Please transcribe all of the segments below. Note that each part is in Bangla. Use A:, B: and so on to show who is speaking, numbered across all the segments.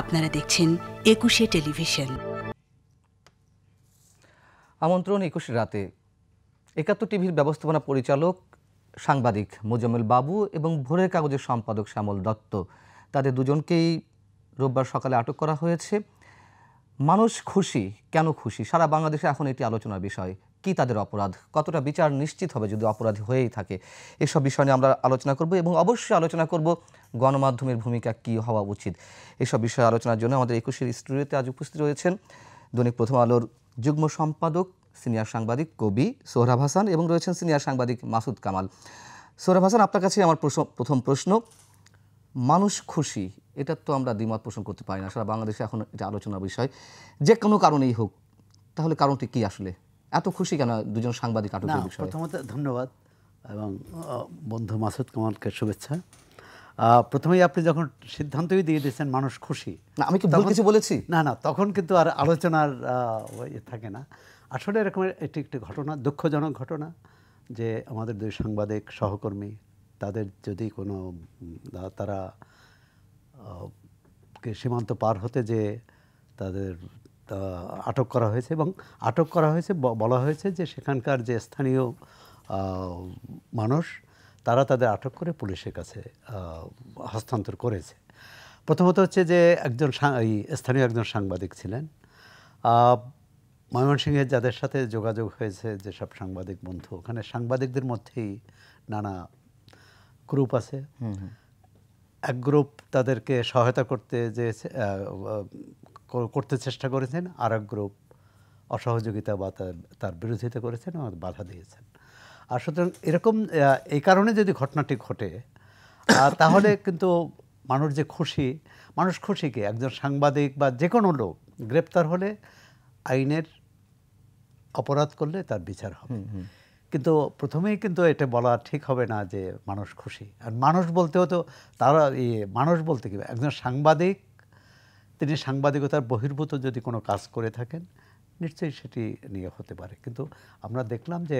A: আপনারা দেখছেন একুশে টেলিভিশন আমন্ত্রণ একুশে রাতে একাত্তর টিভির ব্যবস্থাপনা পরিচালক সাংবাদিক মোজামেল বাবু এবং ভোরের কাগজের সম্পাদক শ্যামল দত্ত তাদের দুজনকেই রোববার সকালে আটক করা হয়েছে মানুষ খুশি কেন খুশি সারা বাংলাদেশে এখন এটি আলোচনার বিষয় কি তাদের অপরাধ কতটা বিচার নিশ্চিত হবে যদি অপরাধী হয়েই থাকে এসব বিষয় নিয়ে আমরা আলোচনা করব এবং অবশ্যই আলোচনা করব গণমাধ্যমের ভূমিকা কি হওয়া উচিত এসব বিষয়ে আলোচনার জন্য আমাদের একুশের স্টুডিওতে আজ উপস্থিত রয়েছেন দৈনিক প্রথম আলোর যুগ্ম সম্পাদক সিনিয়র সাংবাদিক কবি সোহরাব হাসান এবং রয়েছেন সিনিয়র সাংবাদিক মাসুদ কামাল সোহরাব হাসান আপনার কাছে আমার প্রথম প্রশ্ন মানুষ খুশি এটা তো আমরা দ্বিমত পোষণ করতে পারি না সারা বাংলাদেশে এখন এটা আলোচনার বিষয় যে কোনো কারণেই হোক তাহলে কারণটি কি আসলে এত খুশি কেন দুজন সাংবাদিক আটকের বিষয়ে প্রথমত
B: ধন্যবাদ এবং বন্ধু মাসুদ কামালকে শুভেচ্ছা প্রথমেই আপনি যখন সিদ্ধান্তই দিয়ে দিয়েছেন মানুষ খুশি না আমি কি ভুল কিছু বলেছি না না তখন কিন্তু আর আলোচনার থাকে না আসলে এরকমের একটি একটি ঘটনা দুঃখজনক ঘটনা যে আমাদের দুই সাংবাদিক সহকর্মী তাদের যদি কোনো তারা সীমান্ত পার হতে যে তাদের আটক করা হয়েছে এবং আটক করা হয়েছে বলা হয়েছে যে সেখানকার যে স্থানীয় মানুষ তারা তাদের আটক করে পুলিশের কাছে হস্তান্তর করেছে প্রথমত হচ্ছে যে একজন স্থানীয় একজন সাংবাদিক ছিলেন ময়মনসিংহের যাদের সাথে যোগাযোগ হয়েছে যেসব সাংবাদিক বন্ধু ওখানে সাংবাদিকদের মধ্যেই নানা গ্রুপ আছে এক গ্রুপ তাদেরকে সহায়তা করতে যে করতে চেষ্টা করেছেন আর এক গ্রুপ অসহযোগিতা বা তার বিরোধিতা করেছেন এবং বাধা দিয়েছেন আর সুতরাং এরকম এই কারণে যদি ঘটনাটি ঘটে তাহলে কিন্তু মানুষ যে খুশি মানুষ খুশি কি একজন সাংবাদিক বা যে কোনো লোক গ্রেপ্তার হলে আইনের অপরাধ করলে তার বিচার হবে কিন্তু প্রথমেই কিন্তু এটা বলা ঠিক হবে না যে মানুষ খুশি আর মানুষ বলতে হতো তারা ইয়ে মানুষ বলতে কি একজন সাংবাদিক তিনি সাংবাদিকতার বহির্ভূত যদি কোনো কাজ করে থাকেন নিশ্চয়ই সেটি নিয়ে হতে পারে কিন্তু আমরা দেখলাম যে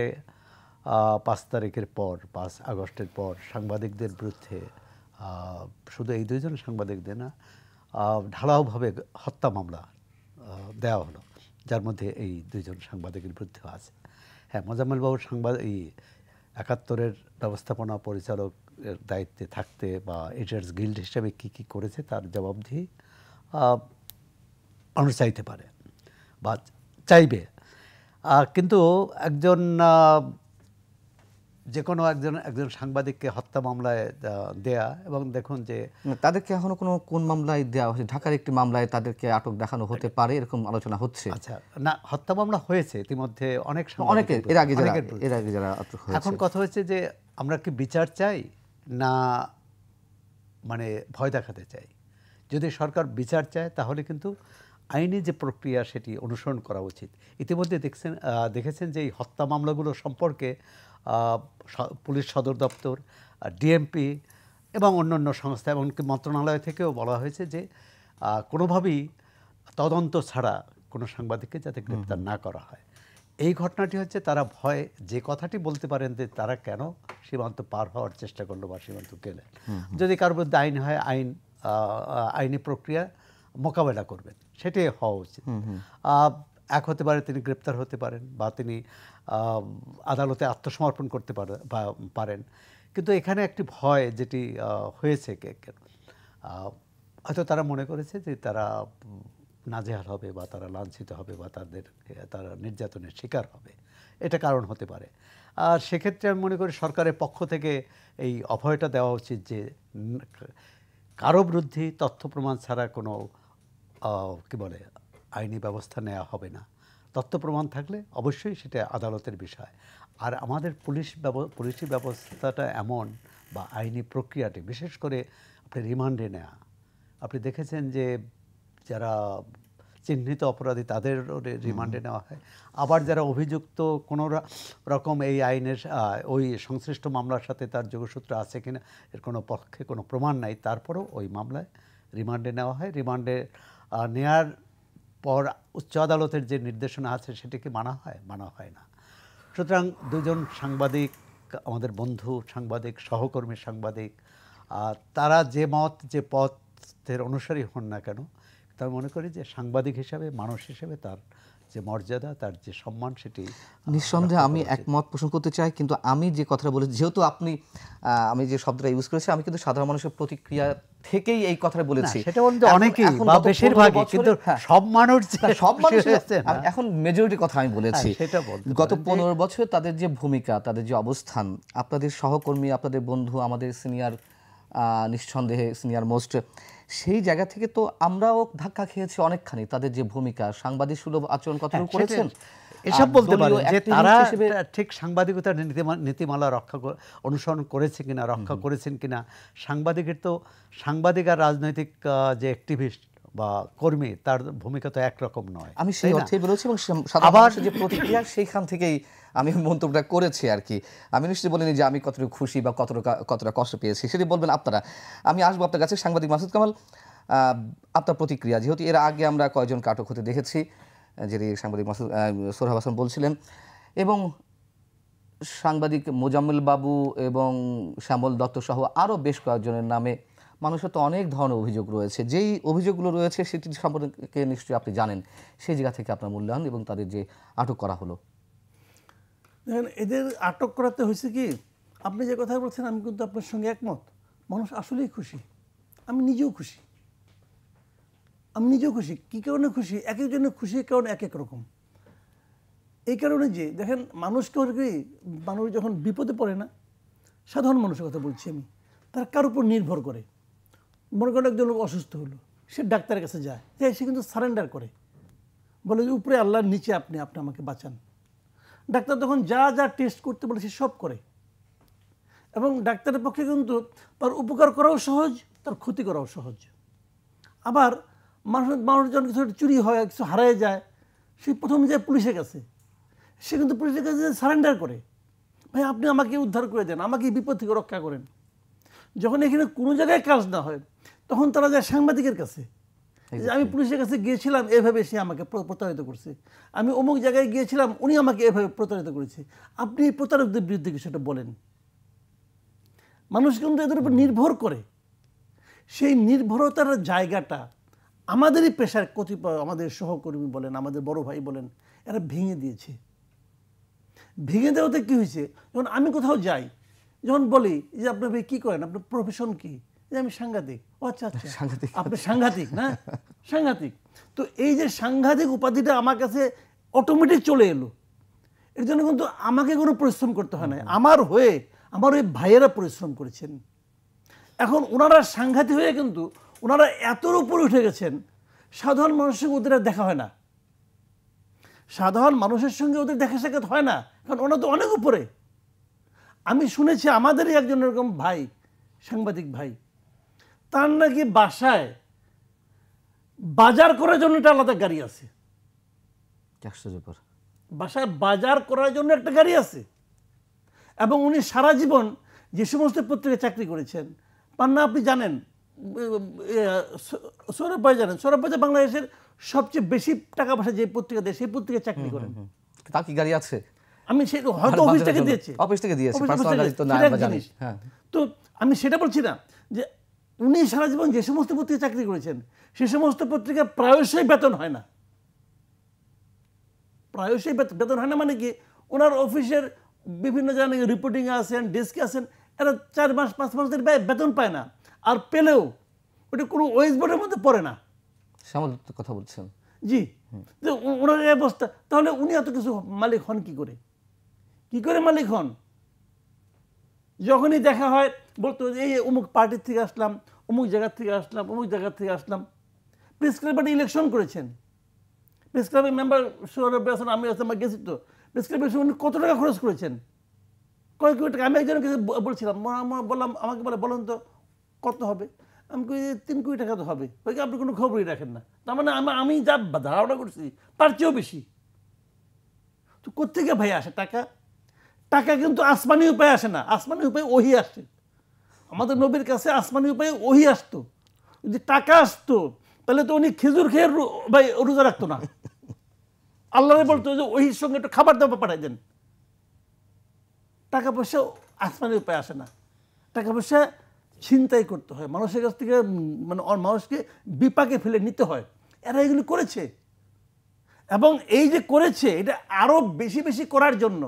B: পাঁচ তারিখের পর পাঁচ আগস্টের পর সাংবাদিকদের বিরুদ্ধে শুধু এই দুইজন সাংবাদিকদের না ঢালাওভাবে হত্যা মামলা দেওয়া হলো যার মধ্যে এই দুইজন সাংবাদিকের বিরুদ্ধেও আছে হ্যাঁ মোজাম্মেলবাবুর সাংবাদ এই একাত্তরের ব্যবস্থাপনা পরিচালক দায়িত্বে থাকতে বা এটার্স গিল্ড হিসেবে কি কি করেছে তার জবাবদিহি মানুষ চাইতে পারে বা চাইবে কিন্তু একজন যে কোনো একজন একজন সাংবাদিককে হত্যা মামলায় দেয়া এবং দেখুন
A: যে তাদেরকে এখনো কোনো কোন মামলায় দেওয়া হয়েছে ঢাকার একটি মামলায় তাদেরকে আটক দেখানো হতে পারে এরকম আলোচনা হচ্ছে আচ্ছা না হত্যা মামলা
B: হয়েছে ইতিমধ্যে অনেক অনেকে এর আগে যারা এর আগে যারা এখন কথা হচ্ছে যে আমরা কি বিচার চাই না মানে ভয় দেখাতে চাই যদি সরকার বিচার চায় তাহলে কিন্তু আইনি যে প্রক্রিয়া সেটি অনুসরণ করা উচিত ইতিমধ্যে দেখছেন দেখেছেন যে এই হত্যা মামলাগুলো সম্পর্কে পুলিশ সদর দপ্তর ডিএমপি এবং অন্যান্য সংস্থা এমনকি মন্ত্রণালয় থেকেও বলা হয়েছে যে কোনোভাবেই তদন্ত ছাড়া কোনো সাংবাদিককে যাতে গ্রেপ্তার না করা হয় এই ঘটনাটি হচ্ছে তারা ভয় যে কথাটি বলতে পারেন যে তারা কেন সীমান্ত পার হওয়ার চেষ্টা করলো বা সীমান্ত গেলেন যদি কারোর মধ্যে আইন হয় আইন আইনি প্রক্রিয়া মোকাবেলা করবেন সেটাই হওয়া উচিত এক হতে পারে তিনি গ্রেপ্তার হতে পারেন বা তিনি আদালতে আত্মসমর্পণ করতে পারেন কিন্তু এখানে একটি ভয় যেটি হয়েছে কেকের হয়তো তারা মনে করেছে যে তারা নাজেহাল হবে বা তারা লাঞ্ছিত হবে বা তাদের তারা নির্যাতনের শিকার হবে এটা কারণ হতে পারে আর সেক্ষেত্রে আমি মনে করি সরকারের পক্ষ থেকে এই অভয়টা দেওয়া উচিত যে কারো বিরুদ্ধে তথ্য প্রমাণ ছাড়া কোনো কী বলে আইনি ব্যবস্থা নেওয়া হবে না তথ্য প্রমাণ থাকলে অবশ্যই সেটা আদালতের বিষয় আর আমাদের পুলিশ পুলিশি ব্যবস্থাটা এমন বা আইনি প্রক্রিয়াটি বিশেষ করে আপনি রিমান্ডে নেওয়া আপনি দেখেছেন যে যারা চিহ্নিত অপরাধী তাদের রিমান্ডে নেওয়া হয় আবার যারা অভিযুক্ত কোনো রকম এই আইনের ওই সংশ্লিষ্ট মামলার সাথে তার যোগসূত্র আছে কি না এর কোনো পক্ষে কোনো প্রমাণ নাই তারপরেও ওই মামলায় রিমান্ডে নেওয়া হয় রিমান্ডে নেয়ার পর উচ্চ আদালতের যে নির্দেশনা আছে সেটিকে মানা হয় মানা হয় না সুতরাং দুজন সাংবাদিক আমাদের বন্ধু সাংবাদিক সহকর্মী সাংবাদিক তারা যে মত যে পথের অনুসারী হন না কেন তার মনে করি যে সাংবাদিক হিসাবে মানুষ হিসেবে তার যে মর্যাদা তার যে সম্মান সেটি
A: নিঃসন্দেহে আমি একমত পোষণ করতে চাই কিন্তু আমি যে কথাটা বলেছি যেহেতু আপনি আমি যে শব্দটা ইউজ করেছি আমি কিন্তু সাধারণ মানুষের প্রতিক্রিয়া থেকেই এই কথাটা বলেছি সেটা বলতে অনেকেই বা বেশিরভাগই কিন্তু হ্যাঁ। সব মানুষ সব মানুষ হ্যাঁ। এখন মেজরিটি কথা আমি বলেছি হ্যাঁ, সেটা গত পনেরো বছরে তাদের যে ভূমিকা তাদের যে অবস্থান আপনাদের সহকর্মী আপনাদের বন্ধু আমাদের সিনিয়র নিঃসন্দেহে সিনিয়র মোস্ট সেই জায়গা থেকে তো আমরাও ধাক্কা খেয়েছি অনেকখানি তাদের যে ভূমিকা সাংবাদিক সুলভ আচরণ হ্যাঁ, কথা করেছেন এসব বলতে পারেন যে তারা ঠিক সাংবাদিকতার নীতিমালা রক্ষা অনুসরণ
B: করেছে কিনা রক্ষা করেছেন কিনা সাংবাদিকের তো সাংবাদিক আর রাজনৈতিক যে
A: অ্যাক্টিভিস্ট বা কর্মী তার ভূমিকা তো একরকম নয় আমি সেই অর্থেই বলেছি এবং আবার যে প্রতিক্রিয়া সেইখান থেকেই আমি মন্তব্যটা করেছি আর কি আমি নিশ্চয়ই বলিনি যে আমি কতটুকু খুশি বা কতটা কতটা কষ্ট পেয়েছি সেটি বলবেন আপনারা আমি আসবো আপনার কাছে সাংবাদিক মাসুদ কামাল আপনার প্রতিক্রিয়া যেহেতু এর আগে আমরা কয়েকজন কাটক হতে দেখেছি যিনি সাংবাদিক মাসুদ সোহাব হাসান বলছিলেন এবং সাংবাদিক মোজাম্মেল বাবু এবং শ্যামল দত্ত সহ আরও বেশ কয়েকজনের নামে মানুষের তো অনেক ধরনের অভিযোগ রয়েছে যেই অভিযোগগুলো রয়েছে সেটি সম্পর্কে নিশ্চয়ই আপনি জানেন সেই জায়গা থেকে আপনার মূল্যায়ন এবং তাদের যে আটক করা হলো
C: দেখেন এদের আটক করাতে হয়েছে কি আপনি যে কথা বলছেন আমি কিন্তু আপনার সঙ্গে একমত মানুষ আসলেই খুশি আমি নিজেও খুশি আমি নিজেও খুশি কী কারণে খুশি এক একজনের খুশি কারণ এক এক রকম এই কারণে যে দেখেন মানুষ কি মানুষ যখন বিপদে পড়ে না সাধারণ মানুষের কথা বলছি আমি তারা কার উপর নির্ভর করে মনে করেন একজন লোক অসুস্থ হলো সে ডাক্তারের কাছে যায় যে সে কিন্তু সারেন্ডার করে বলে যে উপরে আল্লাহর নিচে আপনি আপনি আমাকে বাঁচান ডাক্তার তখন যা যা টেস্ট করতে বলে সে সব করে এবং ডাক্তারের পক্ষে কিন্তু তার উপকার করাও সহজ তার ক্ষতি করাও সহজ আবার মানুষ মানুষজন কিছু চুরি হয় কিছু হারায় যায় সে প্রথম যায় পুলিশের কাছে সে কিন্তু পুলিশের কাছে সারেন্ডার করে ভাই আপনি আমাকে উদ্ধার করে দেন আমাকে বিপদ থেকে রক্ষা করেন যখন এখানে কোনো জায়গায় কাজ না হয় তখন তারা যায় সাংবাদিকের কাছে যে আমি পুলিশের কাছে গিয়েছিলাম এভাবে সে আমাকে প্রতারিত করছে আমি অমুক জায়গায় গিয়েছিলাম উনি আমাকে এভাবে প্রতারিত করেছে আপনি এই প্রতারকদের বিরুদ্ধে কিছুটা বলেন মানুষ কিন্তু এদের উপর নির্ভর করে সেই নির্ভরতার জায়গাটা আমাদেরই পেশার কতিপয় আমাদের সহকর্মী বলেন আমাদের বড় ভাই বলেন এরা ভেঙে দিয়েছে ভেঙে দেওয়াতে কী হয়েছে যখন আমি কোথাও যাই যখন বলি যে আপনার ভাই কী করেন আপনার প্রফেশন কী যে আমি সাংঘাতিক ও আচ্ছা আচ্ছা সাংঘাতিক আপনি সাংঘাতিক না সাংঘাতিক তো এই যে সাংঘাতিক উপাধিটা আমার কাছে অটোমেটিক চলে এলো এর জন্য কিন্তু আমাকে কোনো পরিশ্রম করতে হয় না আমার হয়ে আমার ওই ভাইয়েরা পরিশ্রম করেছেন এখন ওনারা সাংঘাতিক হয়ে কিন্তু ওনারা এতর উপরে উঠে গেছেন সাধারণ মানুষের সঙ্গে ওদের দেখা হয় না সাধারণ মানুষের সঙ্গে ওদের দেখা সাক্ষাৎ হয় না কারণ ওনা তো অনেক উপরে আমি শুনেছি আমাদেরই একজন এরকম ভাই সাংবাদিক ভাই তার নাকি বাসায় বাজার করার জন্য একটা আলাদা গাড়ি আছে বাসায় বাজার করার জন্য একটা গাড়ি আছে এবং উনি সারা জীবন যে সমস্ত পত্রিকায় চাকরি করেছেন পান্না আপনি জানেন সৌরভ ভাই জানেন সৌরভ ভাই বাংলাদেশের সবচেয়ে বেশি টাকা পয়সা যে পত্রিকা দেয় সেই পত্রিকায় চাকরি করেন
A: তার কি গাড়ি আছে
C: আমি সে মানে হয়তো অফিস থেকে দিয়েছি অফিস থেকে দিয়েছে হ্যাঁ। তো আমি সেটা বলছি না যে উনি সারা জীবন যে সমস্ত পত্রিকা চাকরি করেছেন সে সমস্ত পত্রিকা প্রায়শই বেতন হয় না প্রায়শই বেতন হয় না মানে কি ওনার অফিসের বিভিন্ন জায়গায় রিপোর্টিং আছেন ডেস্কে আছেন এরা চার মাস পাঁচ মাস ধরে বেতন পায় না আর পেলেও ওটা কোনো ওয়েজ বোর্ডের মধ্যে পড়ে না
A: সামন্ত কথা বলছেন
C: জি যে ওনার এই অবস্থা তাহলে উনি এত কিছু মালিক হন কি করে কি করে মালিক হন যখনই দেখা হয় বলতো এই অমুক পার্টির থেকে আসলাম অমুক জায়গার থেকে আসলাম অমুক জায়গার থেকে আসলাম প্রেস একটা ইলেকশন করেছেন প্রেস ক্লাবের মেম্বার সৌরভ আছেন আমি আসলাম গেছি তো প্রেস ক্লাবের উনি কত টাকা খরচ করেছেন কয়েক কোটি টাকা আমি একজনকে বলছিলাম বললাম আমাকে বলে বলেন তো কত হবে আমি কই তিন কোটি টাকা তো হবে ওই আপনি কোনো খবরই রাখেন না তার মানে আমি আমি যা ধারণা করছি তার চেয়েও বেশি তো কোথেকে ভাই আসে টাকা টাকা কিন্তু আসমানি উপায় আসে না আসমানি উপায় ওহি আসে আমাদের নবীর কাছে আসমানি উপায়ে ওহি আসতো যদি টাকা আসতো তাহলে তো উনি খেজুর খেয়ে ভাই রোজা রাখতো না আল্লাহ বলতো যে ওহির সঙ্গে একটু খাবার দাবার পাঠাই দেন টাকা পয়সা আসমানি উপায় আসে না টাকা পয়সা ছিনতাই করতে হয় মানুষের কাছ থেকে মানে মানুষকে বিপাকে ফেলে নিতে হয় এরা এগুলো করেছে এবং এই যে করেছে এটা আরও বেশি বেশি করার জন্য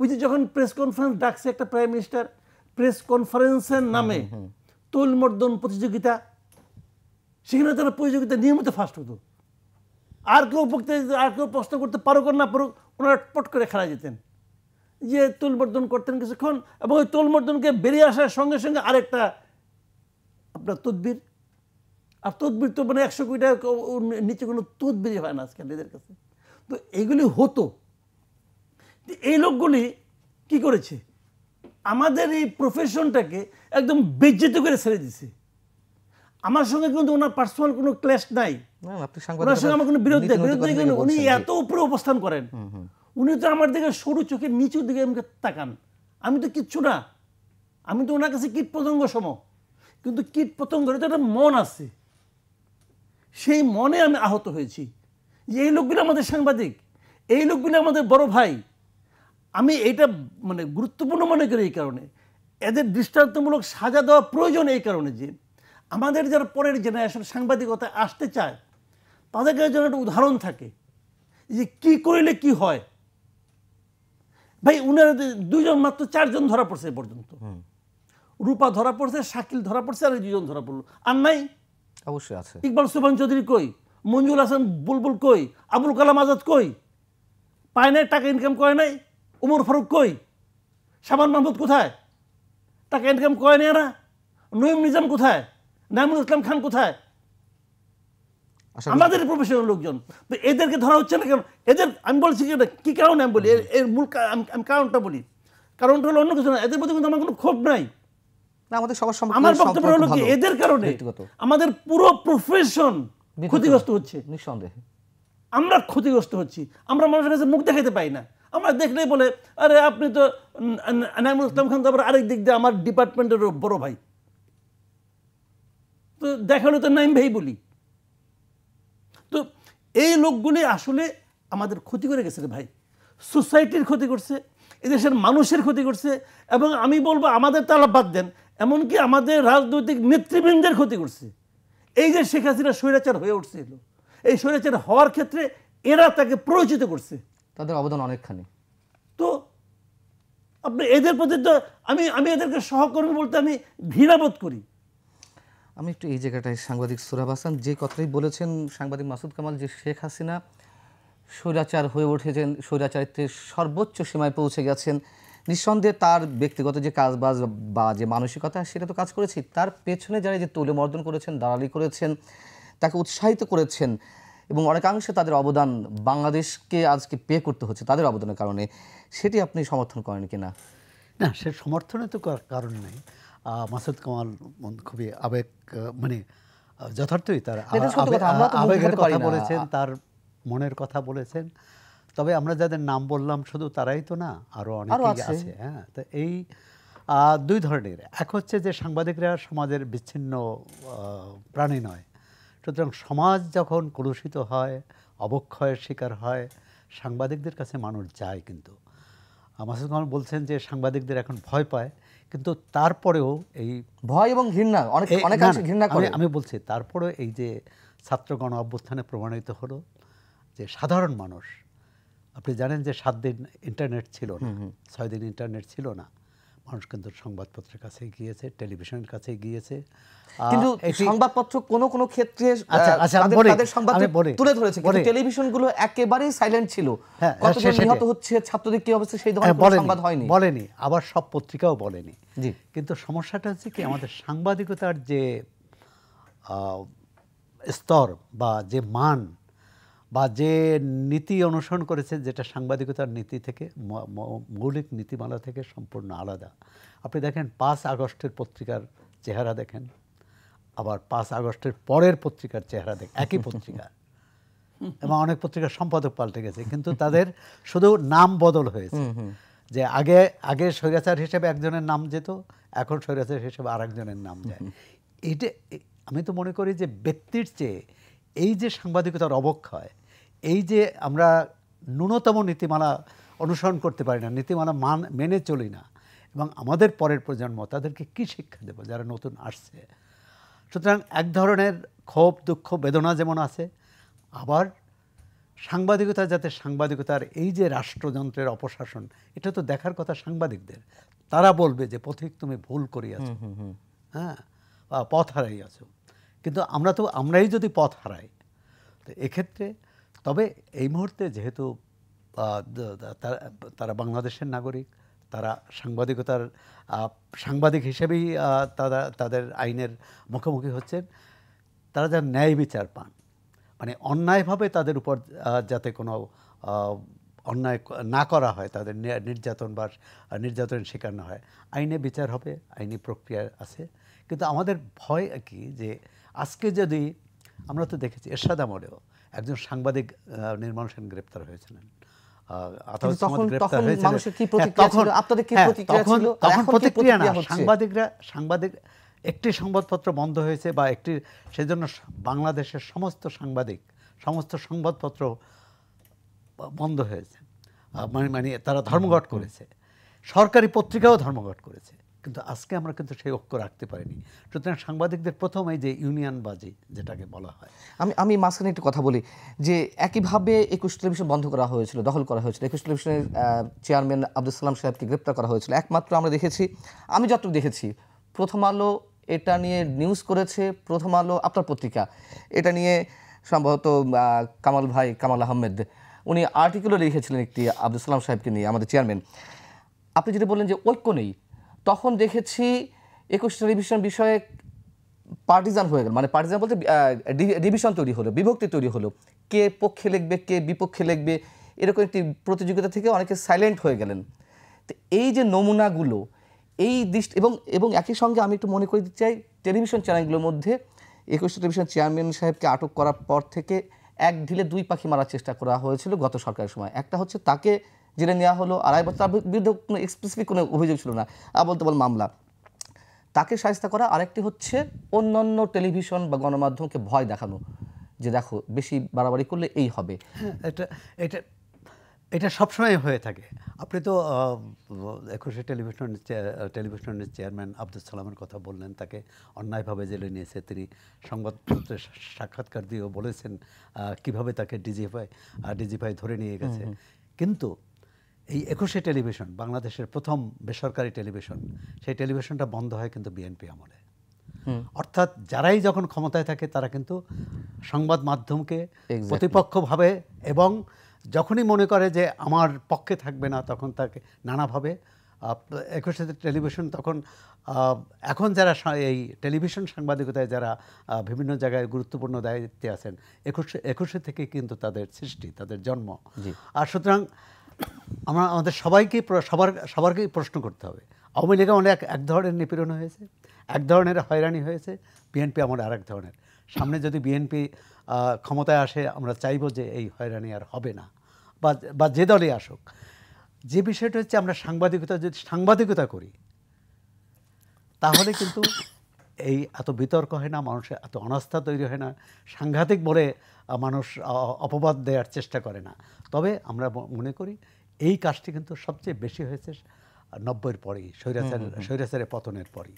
C: ওই যে যখন প্রেস কনফারেন্স ডাকছে একটা প্রাইম মিনিস্টার প্রেস কনফারেন্সের নামে তৈলমর্দন প্রতিযোগিতা সেখানে তারা প্রতিযোগিতা নিয়মিত ফার্স্ট হতো আর কেউ আর কেউ প্রশ্ন করতে পারুক না পারুক ওনারা পট করে খেলা যেতেন যে তোলমর্দন করতেন কিছুক্ষণ এবং ওই তোলমর্দনকে বেরিয়ে আসার সঙ্গে সঙ্গে আরেকটা আপনার তদবির আর তদবির তো মানে একশো কোটি নিচে কোনো তদবিরই হয় না আজকে এদের কাছে তো এইগুলি হতো এই লোকগুলি কি করেছে আমাদের এই প্রফেশনটাকে একদম বিজ্জিত করে ছেড়ে দিছে আমার সঙ্গে কিন্তু ওনার পার্সোনাল কোনো ক্ল্যাশ নাই
A: ওনার সঙ্গে আমার কোনো বিরোধ নাই বিরোধ নাই উনি এত
C: উপরে অবস্থান করেন উনি তো আমার দিকে সরু চোখে নিচুর দিকে আমাকে তাকান আমি তো কিচ্ছু না আমি তো ওনার কাছে কীট পতঙ্গ সম কিন্তু কীট পতঙ্গের তো একটা মন আছে সেই মনে আমি আহত হয়েছি যে এই লোকগুলো আমাদের সাংবাদিক এই লোকগুলো আমাদের বড় ভাই আমি এটা মানে গুরুত্বপূর্ণ মনে করি এই কারণে এদের দৃষ্টান্তমূলক সাজা দেওয়া প্রয়োজন এই কারণে যে আমাদের যারা পরের জেনারেশন সাংবাদিকতা আসতে চায় তাদের কাছে যেন একটা উদাহরণ থাকে যে কি করিলে কি হয় ভাই উনারা দুজন মাত্র চারজন ধরা পড়ছে এ পর্যন্ত রূপা ধরা পড়ছে শাকিল ধরা পড়ছে আর দুজন ধরা পড়লো আর নাই অবশ্যই আছে ইকবাল সুবান চৌধুরী কই মঞ্জুর হাসান বুলবুল কই আবুল কালাম আজাদ কই পায় নাই টাকা ইনকাম করে নাই উমর ফারুক কই সাবান মাহমুদ কোথায় তাকে এনকাম কয় না নইম নিজাম কোথায় নাইমুল ইসলাম খান কোথায় আমাদের প্রফেশনাল লোকজন তো এদেরকে ধরা হচ্ছে না কেন এদের আমি বলছি কি কী কারণে আমি বলি এর মূল আমি কারণটা বলি কারণটা হলো অন্য কিছু না এদের প্রতি কিন্তু আমার কোনো ক্ষোভ নাই আমাদের সবার আমার বক্তব্য হলো কি এদের কারণে আমাদের পুরো প্রফেশন ক্ষতিগ্রস্ত হচ্ছে নিঃসন্দেহে আমরা ক্ষতিগ্রস্ত হচ্ছি আমরা মানুষের কাছে মুখ দেখাতে পাই না আমার দেখলেই বলে আরে আপনি তো নাইমুল ইসলাম খান তো আবার আরেক দিক দিয়ে আমার ডিপার্টমেন্টের বড় ভাই তো দেখালো তো নাইম ভাই বলি তো এই লোকগুলি আসলে আমাদের ক্ষতি করে গেছে রে ভাই সোসাইটির ক্ষতি করছে এদেশের মানুষের ক্ষতি করছে এবং আমি বলবো আমাদের তারা বাদ দেন এমনকি আমাদের রাজনৈতিক নেতৃবৃন্দের ক্ষতি করছে এই যে শেখ হাসিনা স্বৈরাচার হয়ে উঠছিল এই স্বৈরাচার হওয়ার ক্ষেত্রে এরা তাকে প্ররোচিত করছে তাদের অবদান অনেকখানি তো আপনি এদের প্রতি তো আমি আমি এদেরকে
A: সহকর্মী বলতে আমি ঘৃণাবোধ করি আমি একটু এই জায়গাটায় সাংবাদিক সুরাব হাসান যে কথাই বলেছেন সাংবাদিক মাসুদ কামাল যে শেখ হাসিনা স্বৈরাচার হয়ে উঠেছেন স্বৈরাচারিত্বের সর্বোচ্চ সীমায় পৌঁছে গেছেন নিঃসন্দেহে তার ব্যক্তিগত যে কাজ বাজ বা যে মানসিকতা সেটা তো কাজ করেছি তার পেছনে যারা যে তৈলমর্দন করেছেন দালালি করেছেন তাকে উৎসাহিত করেছেন এবং অনেকাংশে তাদের অবদান বাংলাদেশকে আজকে পে করতে হচ্ছে তাদের অবদানের কারণে সেটি আপনি সমর্থন করেন কি না না সে সমর্থনে তো
B: কারণ নেই মাসুদ কামাল খুবই আবেগ মানে যথার্থই তার আবেগের কথা বলেছেন তার মনের কথা বলেছেন তবে আমরা যাদের নাম বললাম শুধু তারাই তো না আরও অনেকেই আছে হ্যাঁ তো এই দুই ধরনের এক হচ্ছে যে সাংবাদিকরা সমাজের বিচ্ছিন্ন প্রাণী নয় সুতরাং সমাজ যখন কলুষিত হয় অবক্ষয়ের শিকার হয় সাংবাদিকদের কাছে মানুষ যায় কিন্তু মাসুদ কামাল বলছেন যে সাংবাদিকদের এখন ভয় পায় কিন্তু তারপরেও এই ভয় এবং ঘৃণা অনেক অনেক ঘৃণা করে আমি বলছি তারপরেও এই যে ছাত্রগণ অভ্যুত্থানে প্রমাণিত হলো যে সাধারণ মানুষ আপনি জানেন যে সাত দিন ইন্টারনেট ছিল না ছয় দিন ইন্টারনেট ছিল না মানুষ কিন্তু সংবাদপত্রের কাছে গিয়েছে টেলিভিশনের কাছে গিয়েছে কিন্তু
A: সংবাদপত্র কোনো কোনো ক্ষেত্রে আচ্ছা, আচ্ছা, তুলে ধরেছে কিন্তু টেলিভিশনগুলো
B: একেবারেই সাইলেন্ট ছিল
A: হ্যাঁ, কতজন হ্যাঁ, নিহত হচ্ছে ছাত্রদের কি অবস্থা সেই হ্যাঁ, ধরনের সংবাদ হয়নি
B: বলেনি আবার সব পত্রিকাও বলেনি কিন্তু সমস্যাটা হচ্ছে কি আমাদের সাংবাদিকতার যে স্তর বা যে মান বা যে নীতি অনুসরণ করেছেন যেটা সাংবাদিকতার নীতি থেকে মৌলিক নীতিমালা থেকে সম্পূর্ণ আলাদা আপনি দেখেন পাঁচ আগস্টের পত্রিকার চেহারা দেখেন আবার পাঁচ আগস্টের পরের পত্রিকার চেহারা দেখেন একই পত্রিকা এবং অনেক পত্রিকার সম্পাদক পাল্টে গেছে কিন্তু তাদের শুধু নাম বদল হয়েছে যে আগে আগে স্বৈরাচার হিসেবে একজনের নাম যেত এখন স্বৈরাচার হিসেবে আর একজনের নাম যায় এটা আমি তো মনে করি যে ব্যক্তির চেয়ে এই যে সাংবাদিকতার অবক্ষয় এই যে আমরা ন্যূনতম নীতিমালা অনুসরণ করতে পারি না নীতিমালা মান মেনে চলি না এবং আমাদের পরের প্রজন্ম তাদেরকে কি শিক্ষা দেবো যারা নতুন আসছে সুতরাং এক ধরনের ক্ষোভ দুঃখ বেদনা যেমন আছে আবার সাংবাদিকতা যাতে সাংবাদিকতার এই যে রাষ্ট্রযন্ত্রের অপশাসন এটা তো দেখার কথা সাংবাদিকদের তারা বলবে যে পথিক তুমি ভুল করিয়াছো হ্যাঁ বা পথ হারাইয়াছ কিন্তু আমরা তো আমরাই যদি পথ হারাই তো এক্ষেত্রে তবে এই মুহূর্তে যেহেতু তারা বাংলাদেশের নাগরিক তারা সাংবাদিকতার সাংবাদিক হিসেবেই তারা তাদের আইনের মুখোমুখি হচ্ছেন তারা যেন ন্যায় বিচার পান মানে অন্যায়ভাবে তাদের উপর যাতে কোনো অন্যায় না করা হয় তাদের নির্যাতন বা নির্যাতনের শিকার না হয় আইনে বিচার হবে আইনি প্রক্রিয়া আছে কিন্তু আমাদের ভয় কি যে আজকে যদি আমরা তো দেখেছি এরশাদ আমলেও একজন সাংবাদিক নির্মল সেন গ্রেপ্তার হয়েছিলেন সাংবাদিক একটি সংবাদপত্র বন্ধ হয়েছে বা একটি সেজন্য বাংলাদেশের সমস্ত সাংবাদিক সমস্ত সংবাদপত্র বন্ধ হয়েছে মানে মানে তারা ধর্মঘট করেছে সরকারি পত্রিকাও ধর্মঘট করেছে কিন্তু আজকে আমরা কিন্তু সেই ঐক্য রাখতে পারিনি সুতরাং সাংবাদিকদের প্রথমেই যে ইউনিয়ন বাজি যেটাকে বলা
A: হয় আমি আমি মাঝখানে একটু কথা বলি যে একইভাবে একুশ টেলিভিশন বন্ধ করা হয়েছিল দখল করা হয়েছিল একুশ টেলিভিশনের চেয়ারম্যান আব্দুল সালাম সাহেবকে গ্রেপ্তার করা হয়েছিল একমাত্র আমরা দেখেছি আমি যতটুকু দেখেছি প্রথম আলো এটা নিয়ে নিউজ করেছে প্রথম আলো আপনার পত্রিকা এটা নিয়ে সম্ভবত কামাল ভাই কামাল আহমেদ উনি আর্টিকেলও লিখেছিলেন একটি আব্দুল সালাম সাহেবকে নিয়ে আমাদের চেয়ারম্যান আপনি যেটা বললেন যে ঐক্য নেই তখন দেখেছি একুশ টেলিভিশন বিষয়ে পার্টিজান হয়ে গেল মানে পার্টিজান বলতে ডিভিশন তৈরি হলো বিভক্তি তৈরি হলো কে পক্ষে লিখবে কে বিপক্ষে লিখবে এরকম একটি প্রতিযোগিতা থেকে অনেকে সাইলেন্ট হয়ে গেলেন তো এই যে নমুনাগুলো এই দৃষ্টি এবং এবং একই সঙ্গে আমি একটু মনে করে দিতে চাই টেলিভিশন চ্যানেলগুলোর মধ্যে একুশ টেলিভিশন চেয়ারম্যান সাহেবকে আটক করার পর থেকে এক ঢিলে দুই পাখি মারার চেষ্টা করা হয়েছিল গত সরকারের সময় একটা হচ্ছে তাকে জেলে নেওয়া হলো আড়াই বছর তার বিরুদ্ধে কোনো স্পেসিফিক কোনো অভিযোগ ছিল না আবল তবল মামলা তাকে সাহিস্তা করা আরেকটি হচ্ছে অন্যান্য টেলিভিশন বা গণমাধ্যমকে ভয় দেখানো যে দেখো বেশি বাড়াবাড়ি করলে এই হবে হ্যাঁ, এটা এটা এটা
B: সবসময় হয়ে থাকে আপনি তো একুশে টেলিভিশন টেলিভিশনের চেয়ারম্যান আব্দুল সালামের কথা বললেন তাকে অন্যায়ভাবে জেলে নিয়েছে তিনি সংবাদপত্রে সাক্ষাৎকার দিয়েও বলেছেন কিভাবে তাকে ডিজিফাই ডিজিফাই ধরে নিয়ে গেছে কিন্তু এই একুশে টেলিভিশন বাংলাদেশের প্রথম বেসরকারি টেলিভিশন সেই টেলিভিশনটা বন্ধ হয় কিন্তু বিএনপি আমলে অর্থাৎ যারাই যখন ক্ষমতায় থাকে তারা কিন্তু সংবাদ মাধ্যমকে প্রতিপক্ষভাবে এবং যখনই মনে করে যে আমার পক্ষে থাকবে না তখন তাকে নানাভাবে একুশে টেলিভিশন তখন এখন যারা এই টেলিভিশন সাংবাদিকতায় যারা বিভিন্ন জায়গায় গুরুত্বপূর্ণ দায়িত্বে আছেন একুশে একুশে থেকে কিন্তু তাদের সৃষ্টি তাদের জন্ম আর সুতরাং আমরা আমাদের সবাইকে সবার সবারকেই প্রশ্ন করতে হবে আওয়ামী লীগে অনেক এক ধরনের নিপীড়ন হয়েছে এক ধরনের হয়রানি হয়েছে বিএনপি আমার আরেক ধরনের সামনে যদি বিএনপি ক্ষমতায় আসে আমরা চাইব যে এই হয়রানি আর হবে না বা বা যে দলে আসুক যে বিষয়টা হচ্ছে আমরা সাংবাদিকতা যদি সাংবাদিকতা করি তাহলে কিন্তু এই এত বিতর্ক হয় না মানুষের এত অনাস্থা তৈরি হয় না সাংঘাতিক বলে মানুষ অপবাদ দেওয়ার চেষ্টা করে না তবে আমরা মনে করি এই কাজটি কিন্তু সবচেয়ে বেশি হয়েছে নব্বইয়ের পরেই স্বৈরাচার স্বৈরাচারের পতনের পরেই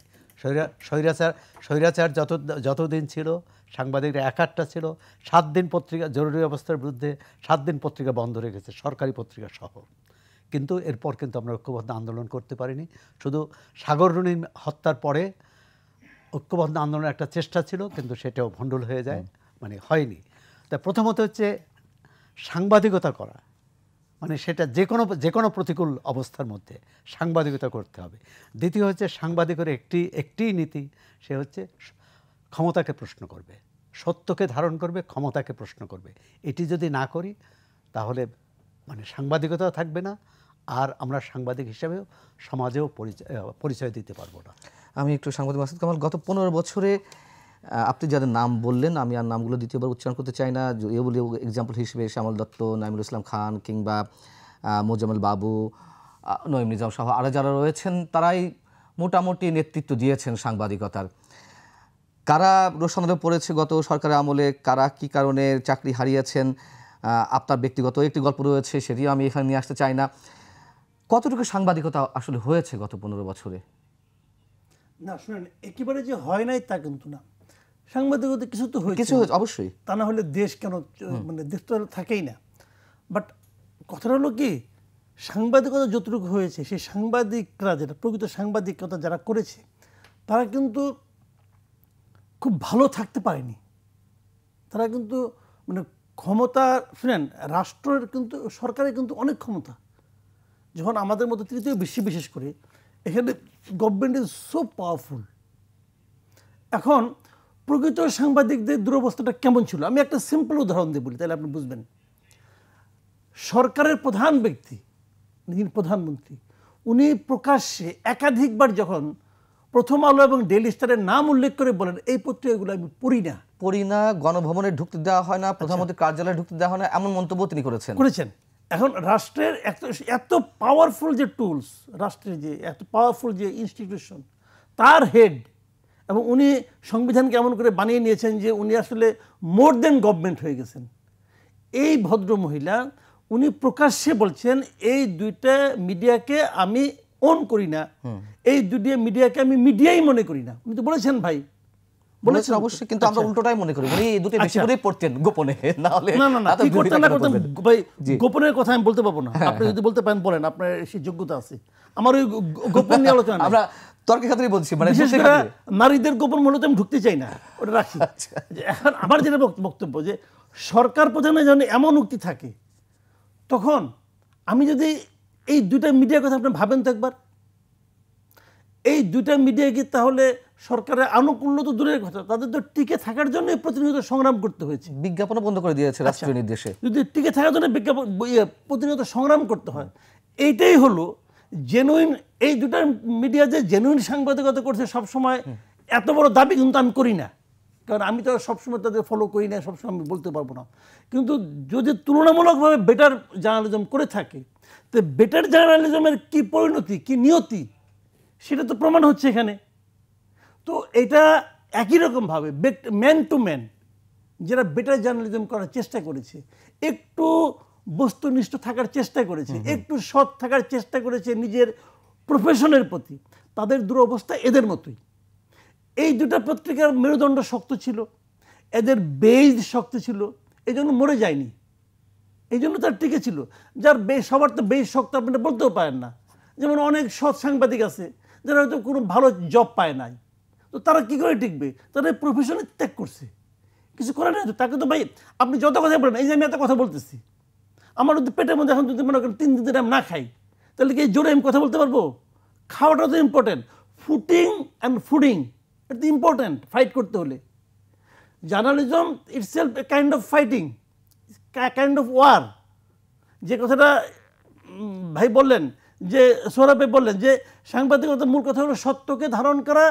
B: স্বৈরাচার স্বৈরাচার যত যতদিন ছিল সাংবাদিকরা এক আটটা ছিল সাত দিন পত্রিকা জরুরি অবস্থার বিরুদ্ধে সাত দিন পত্রিকা বন্ধ রেখেছে সরকারি পত্রিকা সহ কিন্তু এরপর কিন্তু আমরা ঐক্যবদ্ধ আন্দোলন করতে পারিনি শুধু সাগররুণী হত্যার পরে ঐক্যবদ্ধ আন্দোলনের একটা চেষ্টা ছিল কিন্তু সেটাও ভণ্ডুল হয়ে যায় মানে হয়নি তা প্রথমত হচ্ছে সাংবাদিকতা করা মানে সেটা যে কোনো যে কোনো প্রতিকূল অবস্থার মধ্যে সাংবাদিকতা করতে হবে দ্বিতীয় হচ্ছে সাংবাদিকের একটি একটি নীতি সে হচ্ছে ক্ষমতাকে প্রশ্ন করবে সত্যকে ধারণ করবে ক্ষমতাকে প্রশ্ন করবে এটি যদি না করি তাহলে মানে সাংবাদিকতা থাকবে না আর আমরা সাংবাদিক হিসাবেও সমাজেও পরিচয় পরিচয় দিতে পারবো না
A: আমি একটু সাংবাদিক মাসুদ কামাল গত পনেরো বছরে আপনি যাদের নাম বললেন আমি আর নামগুলো দ্বিতীয়বার উচ্চারণ করতে চাই না যদিও বলি এক্সাম্পল হিসেবে শ্যামল দত্ত নাইমুল ইসলাম খান কিংবা মোজামেল বাবু নইম নিজাম সহ আরও যারা রয়েছেন তারাই মোটামুটি নেতৃত্ব দিয়েছেন সাংবাদিকতার কারা রোষানলে পড়েছে গত সরকারের আমলে কারা কি কারণে চাকরি হারিয়েছেন আপনার ব্যক্তিগত একটি গল্প রয়েছে সেটিও আমি এখানে নিয়ে আসতে চাই না কতটুকু সাংবাদিকতা আসলে হয়েছে গত পনেরো বছরে
C: না শুনেন একেবারে যে হয় নাই তা কিন্তু না সাংবাদিকতা কিছু তো হয়েছে কিছু হয়েছে অবশ্যই তা না হলে দেশ কেন মানে দেশ তো থাকেই না বাট কথাটা হলো কি সাংবাদিকতা যতটুকু হয়েছে সেই সাংবাদিকরা যেটা প্রকৃত সাংবাদিকতা যারা করেছে তারা কিন্তু খুব ভালো থাকতে পারেনি তারা কিন্তু মানে ক্ষমতা শুনেন রাষ্ট্রের কিন্তু সরকারের কিন্তু অনেক ক্ষমতা যখন আমাদের মধ্যে তৃতীয় বিশ্বে বিশেষ করে এখানে গভর্নমেন্ট ইজ সো পাওয়ারফুল এখন প্রকৃত সাংবাদিকদের দুরবস্থাটা কেমন ছিল আমি একটা সিম্পল উদাহরণ দিয়ে বলি তাহলে আপনি বুঝবেন সরকারের প্রধান ব্যক্তি যিনি প্রধানমন্ত্রী উনি প্রকাশ্যে একাধিকবার যখন প্রথম আলো এবং ডেলি স্টারের নাম উল্লেখ করে বলেন এই পত্রিকাগুলো আমি পড়ি না পড়ি না গণভবনে ঢুকতে দেওয়া হয় না প্রধানমন্ত্রীর আচ্ছা। কার্যালয়ে ঢুকতে দেওয়া হয় না এমন মন্তব্য তিনি করেছেন করেছেন এখন রাষ্ট্রের এত এত পাওয়ারফুল যে টুলস রাষ্ট্রের যে এত পাওয়ারফুল যে ইনস্টিটিউশন তার হেড এবং উনি সংবিধানকে এমন করে বানিয়ে নিয়েছেন যে উনি আসলে মোর দেন গভর্নমেন্ট হয়ে গেছেন এই ভদ্র মহিলা উনি প্রকাশ্যে বলছেন এই দুইটা মিডিয়াকে আমি অন করি না এই দুটি মিডিয়াকে আমি মিডিয়াই মনে করি না উনি তো বলেছেন ভাই বলেছেন অবশ্যই কিন্তু আচ্ছা। আমরা উল্টোটাই মনে করি দুটো বেশি করেই আচ্ছা।
A: পড়তেন গোপনে না না
C: ভাই গোপনের কথা আমি বলতে পারবো না হ্যাঁ, আপনি হ্যাঁ। যদি বলতে পারেন বলেন আপনার যোগ্যতা আছে আমার ওই গোপন নিয়ে আলোচনা আমরা তর্কের বলছি মানে নারীদের গোপন মূলত আমি ঢুকতে চাই না ওটা রাখি আচ্ছা। এখন আমার যেটা বক্তব্য যে সরকার প্রধানে যখন এমন উক্তি থাকে তখন আমি যদি এই দুটা মিডিয়ার কথা আপনি ভাবেন তো একবার এই দুইটা মিডিয়া কি তাহলে সরকারের আনুকূল্য তো দূরের কথা তাদের তো টিকে থাকার জন্য প্রতিনিয়ত সংগ্রাম করতে হয়েছে বিজ্ঞাপন বন্ধ করে দিয়েছে আচ্ছা, রাষ্ট্রীয় নির্দেশে যদি টিকে থাকার জন্য বিজ্ঞাপন ইয়ে প্রতিনিয়ত সংগ্রাম করতে হয় এইটাই হলো জেনুইন এই দুটা মিডিয়া যে জেনুইন সাংবাদিকতা করছে সবসময় এত বড় দাবি কিন্তু আমি করি না কারণ আমি তো সবসময় তাদের ফলো করি না সবসময় আমি বলতে পারবো না কিন্তু যদি তুলনামূলকভাবে বেটার জার্নালিজম করে থাকে তো বেটার জার্নালিজমের কি পরিণতি কি নিয়তি সেটা তো প্রমাণ হচ্ছে এখানে তো এটা একই রকমভাবে ম্যান টু ম্যান যারা বেটার জার্নালিজম করার চেষ্টা করেছে একটু বস্তুনিষ্ঠ থাকার চেষ্টা করেছে একটু সৎ থাকার চেষ্টা করেছে নিজের প্রফেশনের প্রতি তাদের দুরবস্থা এদের মতোই এই দুটা পত্রিকার মেরুদণ্ড শক্ত ছিল এদের বেজ শক্ত ছিল এই জন্য মরে যায়নি এই জন্য তার টিকে ছিল যার বে সবার তো বেশ শক্ত আপনারা বলতেও পারেন না যেমন অনেক সৎ সাংবাদিক আছে যারা হয়তো কোনো ভালো জব পায় নাই তো তারা কী করে টিকবে তারা প্রফেশন ত্যাগ করছে কিছু করে নাই তো তাকে তো ভাই আপনি যত কথা বলেন এই যে আমি এত কথা বলতেছি আমার যদি পেটের মধ্যে এখন যদি মনে করেন তিন দিন আমি না খাই তাহলে কি জোরে আমি কথা বলতে পারবো খাওয়াটা তো ইম্পর্টেন্ট ফুটিং অ্যান্ড ফুডিং এটা তো ইম্পর্টেন্ট ফাইট করতে হলে journalism itself a kind of fighting kind of war যে কথাটা ভাই বললেন যে সোরাবে বললেন যে সাংবাদিকতার মূল কথা হলো সত্যকে ধারণ করা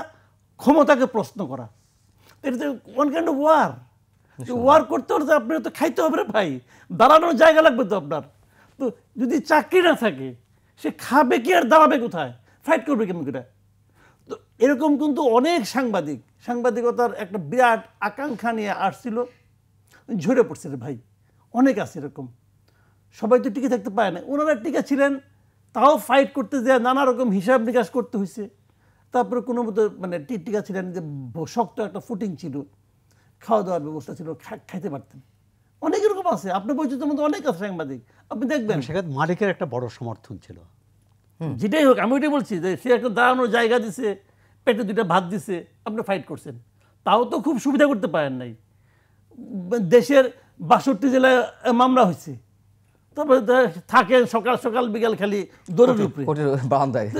C: ক্ষমতাকে প্রশ্ন করা এটা তো one kind of war war করতে হলে তো তো খাইতে হবে রে ভাই দাঁড়ানোর জায়গা লাগবে তো আপনার তো যদি চাকরি না থাকে সে খাবে কি আর দাঁড়াবে কোথায় ফাইট করবে কেমন করে তো এরকম কিন্তু অনেক সাংবাদিক সাংবাদিকতার একটা বিরাট আকাঙ্ক্ষা নিয়ে আসছিল ঝরে পড়ছে রে ভাই অনেক আছে এরকম সবাই তো টিকে থাকতে পায় না ওনারা টিকে ছিলেন তাও ফাইট করতে যে নানা রকম হিসাব নিকাশ করতে হয়েছে তারপরে কোনো মতো মানে টিকটিকা ছিলেন যে শক্ত একটা ফুটিং ছিল খাওয়া দাওয়ার ব্যবস্থা ছিল খাইতে পারতেন অনেক রকম আছে আপনার বৈচিত্র্যের মধ্যে অনেক আছে সাংবাদিক আপনি দেখবেন সেখানে মালিকের একটা বড় সমর্থন ছিল যেটাই হোক আমি ওইটাই বলছি যে সে একটা দাঁড়ানোর জায়গা দিছে পেটে দুইটা ভাত দিছে আপনি ফাইট করছেন তাও তো খুব সুবিধা করতে পারেন নাই দেশের বাষট্টি জেলায় মামলা হয়েছে তারপরে থাকেন সকাল সকাল বিকাল খালি দৌড়ের উপরে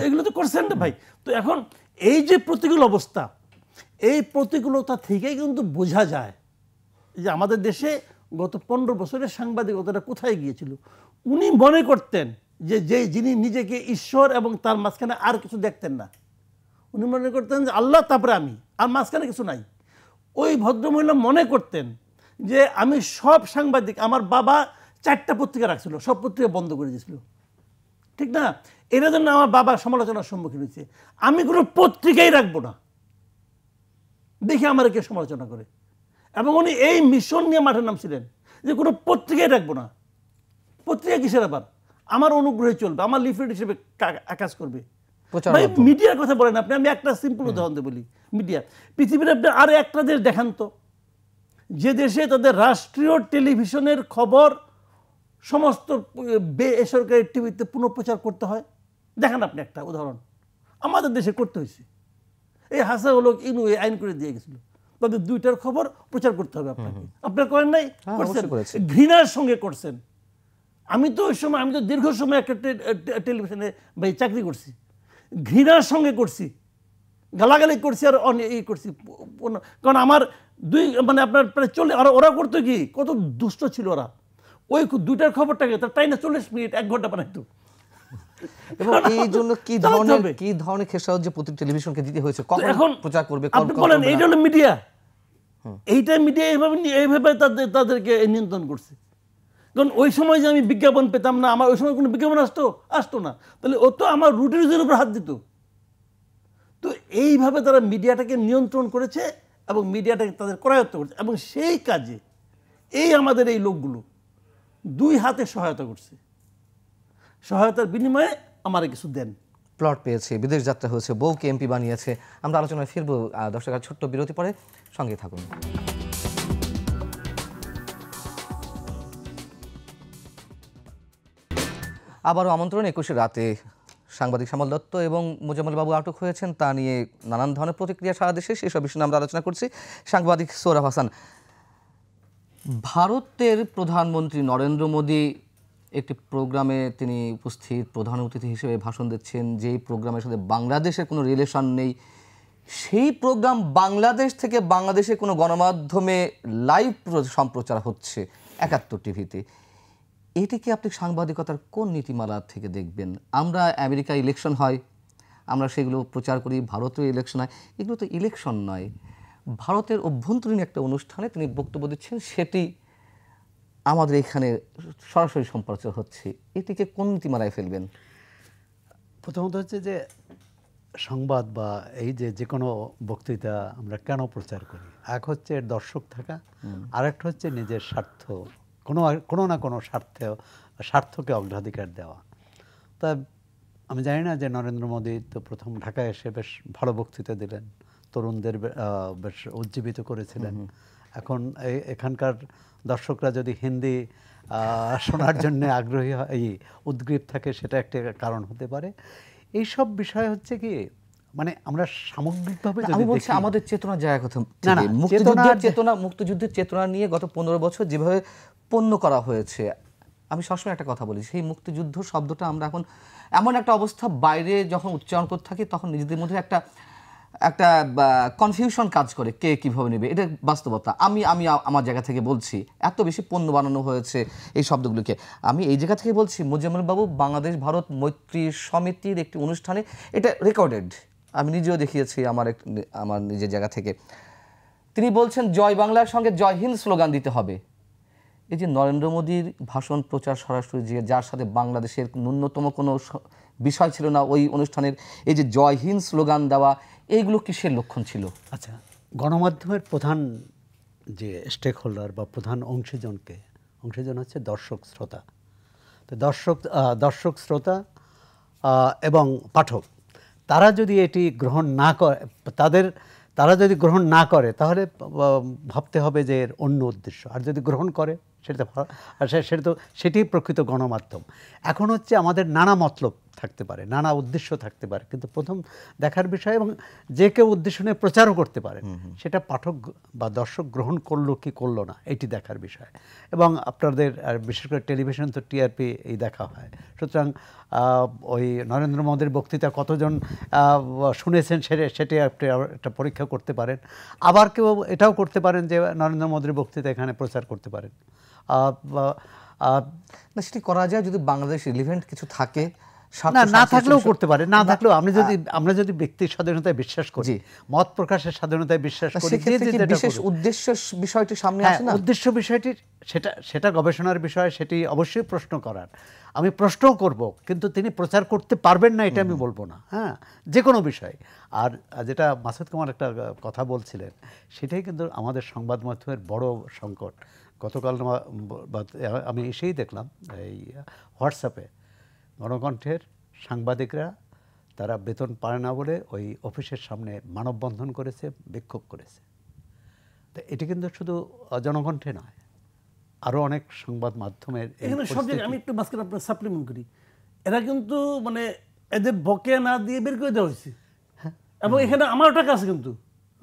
C: এগুলো তো করছেন না ভাই তো এখন এই যে প্রতিকূল অবস্থা এই প্রতিকূলতা থেকেই কিন্তু বোঝা যায় যে আমাদের দেশে গত পনেরো বছরের সাংবাদিকতাটা কোথায় গিয়েছিল উনি মনে করতেন যে যে যিনি নিজেকে ঈশ্বর এবং তার মাঝখানে আর কিছু দেখতেন না উনি মনে করতেন যে আল্লাহ তারপরে আমি আর মাঝখানে কিছু নাই ওই ভদ্রমহিলা মনে করতেন যে আমি সব সাংবাদিক আমার বাবা চারটা পত্রিকা রাখছিল সব পত্রিকা বন্ধ করে দিয়েছিল ঠিক না এর জন্য আমার বাবা সমালোচনার সম্মুখীন হয়েছে আমি কোনো পত্রিকাই রাখবো না দেখি আমার কে সমালোচনা করে এবং উনি এই মিশন নিয়ে মাঠে নামছিলেন যে কোনো পত্রিকাই রাখবো না পত্রিকা কিসের আবার আমার অনুগ্রহে চলবে আমার লিফলেট হিসেবে আকাশ করবে মিডিয়ার কথা বলেন আপনি আমি একটা সিম্পল উদাহরণ দিয়ে বলি মিডিয়া পৃথিবীর আপনি আরও একটা দেশ দেখান তো যে দেশে তাদের রাষ্ট্রীয় টেলিভিশনের খবর সমস্ত বেসরকারি টিভিতে পুনঃপ্রচার করতে হয় দেখেন আপনি একটা উদাহরণ আমাদের দেশে করতে হয়েছে এই হাসা হলো ইনু আইন করে দিয়ে গেছিল তাদের দুইটার খবর প্রচার করতে হবে আপনাকে আপনার করেন নাই হ্যাঁ, করছেন ঘৃণার সঙ্গে করছেন আমি তো ওই সময় আমি তো দীর্ঘ সময় একটা টেলিভিশনে ভাই চাকরি করছি ঘৃণার সঙ্গে করছি গালাগালি করছি আর ই করছি কারণ আমার দুই মানে আপনার প্রায় চলে আর ওরা করতো কি কত দুষ্ট ছিল ওরা ওই দুইটার খবরটাকে তার তাই না চল্লিশ মিনিট এক ঘন্টা বানাইতো এবং এই জন্য কি ধরনের
A: কি ধরনের খেসারত যে প্রতি টেলিভিশনকে দিতে হয়েছে কখন প্রচার করবে আপনি বলেন এইটা হলো মিডিয়া এইটা মিডিয়া এইভাবে এইভাবে
C: তাদের তাদেরকে নিয়ন্ত্রণ করছে কারণ ওই সময় যে আমি বিজ্ঞাপন পেতাম না আমার ওই সময় কোনো বিজ্ঞাপন আসতো আসতো না তাহলে ও তো আমার রুটিরুজির উপর হাত দিত তো এইভাবে তারা মিডিয়াটাকে নিয়ন্ত্রণ করেছে এবং মিডিয়াটাকে তাদের করায়ত্ত করেছে এবং সেই কাজে এই আমাদের এই লোকগুলো দুই হাতে সহায়তা করছে
A: সহায়তার বিনিময়ে আমারে কিছু দেন প্লট পেয়েছে বিদেশ যাত্রা হয়েছে বউকে এমপি বানিয়েছে আমরা আলোচনায় ফিরবো দর্শক ছোট্ট বিরতি পরে সঙ্গে থাকুন আবারও আমন্ত্রণ একুশে রাতে সাংবাদিক শ্যামল দত্ত এবং মোজাম্মল বাবু আটক হয়েছেন তা নিয়ে নানান ধরনের প্রতিক্রিয়া সারা দেশে সেসব বিষয়ে আমরা আলোচনা করছি সাংবাদিক সোহরাব হাসান ভারতের প্রধানমন্ত্রী নরেন্দ্র মোদী একটি প্রোগ্রামে তিনি উপস্থিত প্রধান অতিথি হিসেবে ভাষণ দিচ্ছেন যেই প্রোগ্রামের সাথে বাংলাদেশের কোনো রিলেশন নেই সেই প্রোগ্রাম বাংলাদেশ থেকে বাংলাদেশে কোনো গণমাধ্যমে লাইভ সম্প্রচার হচ্ছে একাত্তর টিভিতে এটিকে আপনি সাংবাদিকতার কোন নীতিমালা থেকে দেখবেন আমরা আমেরিকা ইলেকশন হয় আমরা সেগুলো প্রচার করি ভারতীয় ইলেকশন হয় এগুলো তো ইলেকশন নয় ভারতের অভ্যন্তরীণ একটা অনুষ্ঠানে তিনি বক্তব্য দিচ্ছেন সেটি আমাদের এখানে সরাসরি সম্প্রচার হচ্ছে এটিকে কোন নীতিমালায় ফেলবেন প্রথমত হচ্ছে যে সংবাদ বা এই যে
B: যে কোনো বক্তৃতা আমরা কেন প্রচার করি এক হচ্ছে দর্শক থাকা আরেকটা হচ্ছে নিজের স্বার্থ কোনো কোনো না কোনো স্বার্থে স্বার্থকে অগ্রাধিকার দেওয়া তা আমি জানি না যে নরেন্দ্র মোদী তো প্রথম ঢাকায় এসে বেশ ভালো বক্তৃতা দিলেন তরুণদের বেশ উজ্জীবিত করেছিলেন এখন এখানকার দর্শকরা যদি হিন্দি শোনার জন্য আগ্রহী হয় উদ্গ্রীব থাকে সেটা একটা কারণ হতে পারে এই সব বিষয় হচ্ছে কি মানে আমরা
A: সামগ্রিকভাবে আমি বলছি আমাদের চেতনা জায়গা কথা মুক্তিযুদ্ধের চেতনা মুক্তিযুদ্ধের চেতনা নিয়ে গত পনেরো বছর যেভাবে পণ্য করা হয়েছে আমি সবসময় একটা কথা বলি সেই মুক্তিযুদ্ধ শব্দটা আমরা এখন এমন একটা অবস্থা বাইরে যখন উচ্চারণ করতে থাকি তখন নিজেদের মধ্যে একটা একটা কনফিউশন কাজ করে কে কীভাবে নেবে এটা বাস্তবতা আমি আমি আমার জায়গা থেকে বলছি এত বেশি পণ্য বানানো হয়েছে এই শব্দগুলোকে আমি এই জায়গা থেকে বলছি বাবু বাংলাদেশ ভারত মৈত্রী সমিতির একটি অনুষ্ঠানে এটা রেকর্ডেড আমি নিজেও দেখিয়েছি আমার এক আমার নিজের জায়গা থেকে তিনি বলছেন জয় বাংলার সঙ্গে জয় হিন্দ স্লোগান দিতে হবে এই যে নরেন্দ্র মোদীর ভাষণ প্রচার সরাসরি যে যার সাথে বাংলাদেশের ন্যূনতম কোনো বিষয় ছিল না ওই অনুষ্ঠানের এই যে জয় হিন্দ স্লোগান দেওয়া এইগুলো কিসের লক্ষণ ছিল আচ্ছা গণমাধ্যমের প্রধান যে স্টেক হোল্ডার বা
B: প্রধান অংশীজনকে অংশীজন হচ্ছে দর্শক শ্রোতা তো দর্শক দর্শক শ্রোতা এবং পাঠক তারা যদি এটি গ্রহণ না করে তাদের তারা যদি গ্রহণ না করে তাহলে ভাবতে হবে যে এর অন্য উদ্দেশ্য আর যদি গ্রহণ করে সেটা আর সেটা তো সেটি প্রকৃত গণমাধ্যম এখন হচ্ছে আমাদের নানা মতলব থাকতে পারে নানা উদ্দেশ্য থাকতে পারে কিন্তু প্রথম দেখার বিষয় এবং যে কেউ উদ্দেশ্য নিয়ে প্রচারও করতে পারে সেটা পাঠক বা দর্শক গ্রহণ করলো কি করলো না এটি দেখার বিষয় এবং আপনাদের আর বিশেষ করে টেলিভিশন তো টিআরপি এই দেখা হয় সুতরাং ওই নরেন্দ্র মোদীর বক্তৃতা কতজন শুনেছেন সেটা সেটি আপনি একটা পরীক্ষা করতে পারেন আবার কেউ এটাও করতে পারেন যে নরেন্দ্র মোদীর বক্তৃতা এখানে প্রচার করতে পারেন না সেটি করা যায় যদি বাংলাদেশ রিলিভেন্ট কিছু থাকে না না থাকলেও করতে পারে না থাকলেও আমরা যদি আমরা যদি ব্যক্তির স্বাধীনতায় বিশ্বাস করি মত প্রকাশের স্বাধীনতায় বিশ্বাস করি বিশেষ
A: উদ্দেশ্য বিষয়টি সামনে হ্যাঁ, আসে না উদ্দেশ্য
B: বিষয়টি সেটা সেটা গবেষণার বিষয় সেটি অবশ্যই প্রশ্ন করার আমি প্রশ্ন করব কিন্তু তিনি প্রচার করতে পারবেন না এটা আমি বলবো না হ্যাঁ যে কোনো বিষয় আর যেটা মাসুদ কুমার একটা কথা বলছিলেন সেটাই কিন্তু আমাদের সংবাদ মাধ্যমের বড় সংকট গতকাল আমি এসেই দেখলাম এই হোয়াটসঅ্যাপে গণকণ্ঠের সাংবাদিকরা তারা বেতন পায় না বলে ওই অফিসের সামনে মানববন্ধন করেছে বিক্ষোভ করেছে তা এটি কিন্তু শুধু জনকণ্ঠে নয় আরও অনেক সংবাদ মাধ্যমের এখানে সব জায়গায় আমি
C: একটু মাঝখানে আপনার সাপ্লিমেন্ট করি এরা কিন্তু মানে এদের বকে না দিয়ে বের করে দেওয়া হয়েছে হ্যাঁ। এবং এখানে আমারও টাকা আছে কিন্তু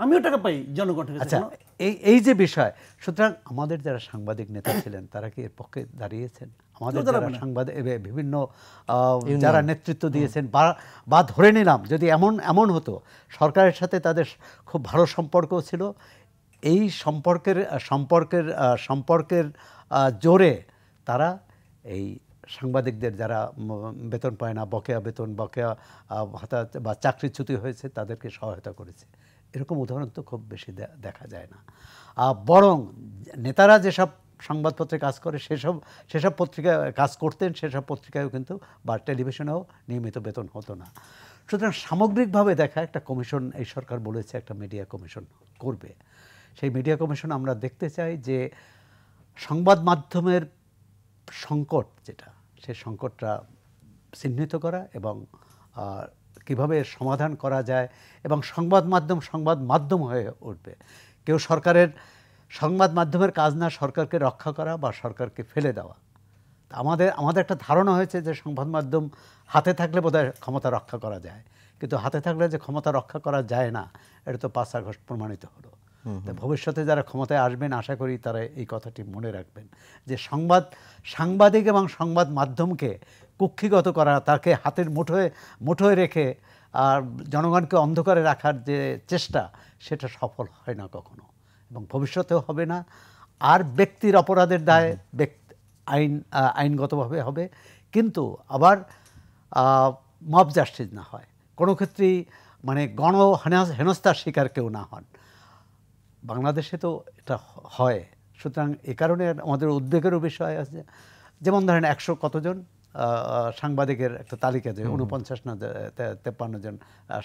C: আমিও টাকা পাই জনগণের আচ্ছা এই এই যে বিষয় সুতরাং আমাদের যারা
B: সাংবাদিক নেতা ছিলেন তারা কি এর পক্ষে দাঁড়িয়েছেন আমাদের মানে। বিভিন্ন যারা নেতৃত্ব দিয়েছেন বা ধরে নিলাম যদি এমন এমন হতো সরকারের সাথে তাদের খুব ভালো সম্পর্ক ছিল এই সম্পর্কের সম্পর্কের সম্পর্কের জোরে তারা এই সাংবাদিকদের যারা বেতন পায় না বকেয়া বেতন বকেয়া ভাতা বা চ্যুতি হয়েছে তাদেরকে সহায়তা করেছে এরকম উদাহরণ তো খুব বেশি দেখা যায় না বরং নেতারা যেসব সংবাদপত্রে কাজ করে সেসব সেসব পত্রিকা কাজ করতেন সেসব পত্রিকায়ও কিন্তু বা টেলিভিশনেও নিয়মিত বেতন হতো না সুতরাং সামগ্রিকভাবে দেখা একটা কমিশন এই সরকার বলেছে একটা মিডিয়া কমিশন করবে সেই মিডিয়া কমিশন আমরা দেখতে চাই যে সংবাদ মাধ্যমের সংকট যেটা সেই সংকটটা চিহ্নিত করা এবং কিভাবে সমাধান করা যায় এবং সংবাদ মাধ্যম সংবাদ মাধ্যম হয়ে উঠবে কেউ সরকারের সংবাদ মাধ্যমের কাজ না সরকারকে রক্ষা করা বা সরকারকে ফেলে দেওয়া আমাদের আমাদের একটা ধারণা হয়েছে যে সংবাদ মাধ্যম হাতে থাকলে বোধহয় ক্ষমতা রক্ষা করা যায় কিন্তু হাতে থাকলে যে ক্ষমতা রক্ষা করা যায় না এটা তো পাঁচ আগস্ট প্রমাণিত হলো ভবিষ্যতে যারা ক্ষমতায় আসবেন আশা করি তারা এই কথাটি মনে রাখবেন যে সংবাদ সাংবাদিক এবং সংবাদ মাধ্যমকে কুক্ষিগত করা তাকে হাতের মুঠোয় মুঠোয় রেখে আর জনগণকে অন্ধকারে রাখার যে চেষ্টা সেটা সফল হয় না কখনো এবং ভবিষ্যতেও হবে না আর ব্যক্তির অপরাধের দায় আইন আইনগতভাবে হবে কিন্তু আবার মব জাস্টিস না হয় কোনো ক্ষেত্রেই মানে গণ হেনস্থার শিকার কেউ না হন বাংলাদেশে তো এটা হয় সুতরাং এ কারণে আমাদের উদ্বেগেরও বিষয় আছে যেমন ধরেন একশো কতজন সাংবাদিকের একটা তালিকা যে উনপঞ্চাশ না তেপ্পান্ন জন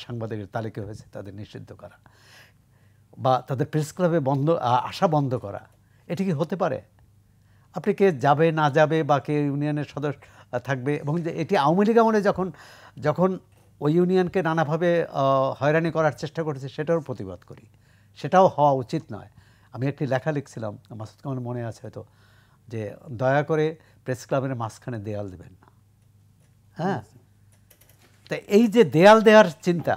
B: সাংবাদিকের তালিকা হয়েছে তাদের নিষিদ্ধ করা বা তাদের প্রেস ক্লাবে বন্ধ আসা বন্ধ করা এটি কি হতে পারে আপনি কে যাবে না যাবে বা কে ইউনিয়নের সদস্য থাকবে এবং যে এটি আওয়ামী লীগ আমলে যখন যখন ওই ইউনিয়নকে নানাভাবে হয়রানি করার চেষ্টা করেছে সেটারও প্রতিবাদ করি সেটাও হওয়া উচিত নয় আমি একটি লেখা লিখছিলাম মাসুদ কামাল মনে আছে হয়তো যে দয়া করে প্রেস ক্লাবের মাঝখানে দেয়াল দেবেন না হ্যাঁ তা এই যে দেয়াল দেওয়ার চিন্তা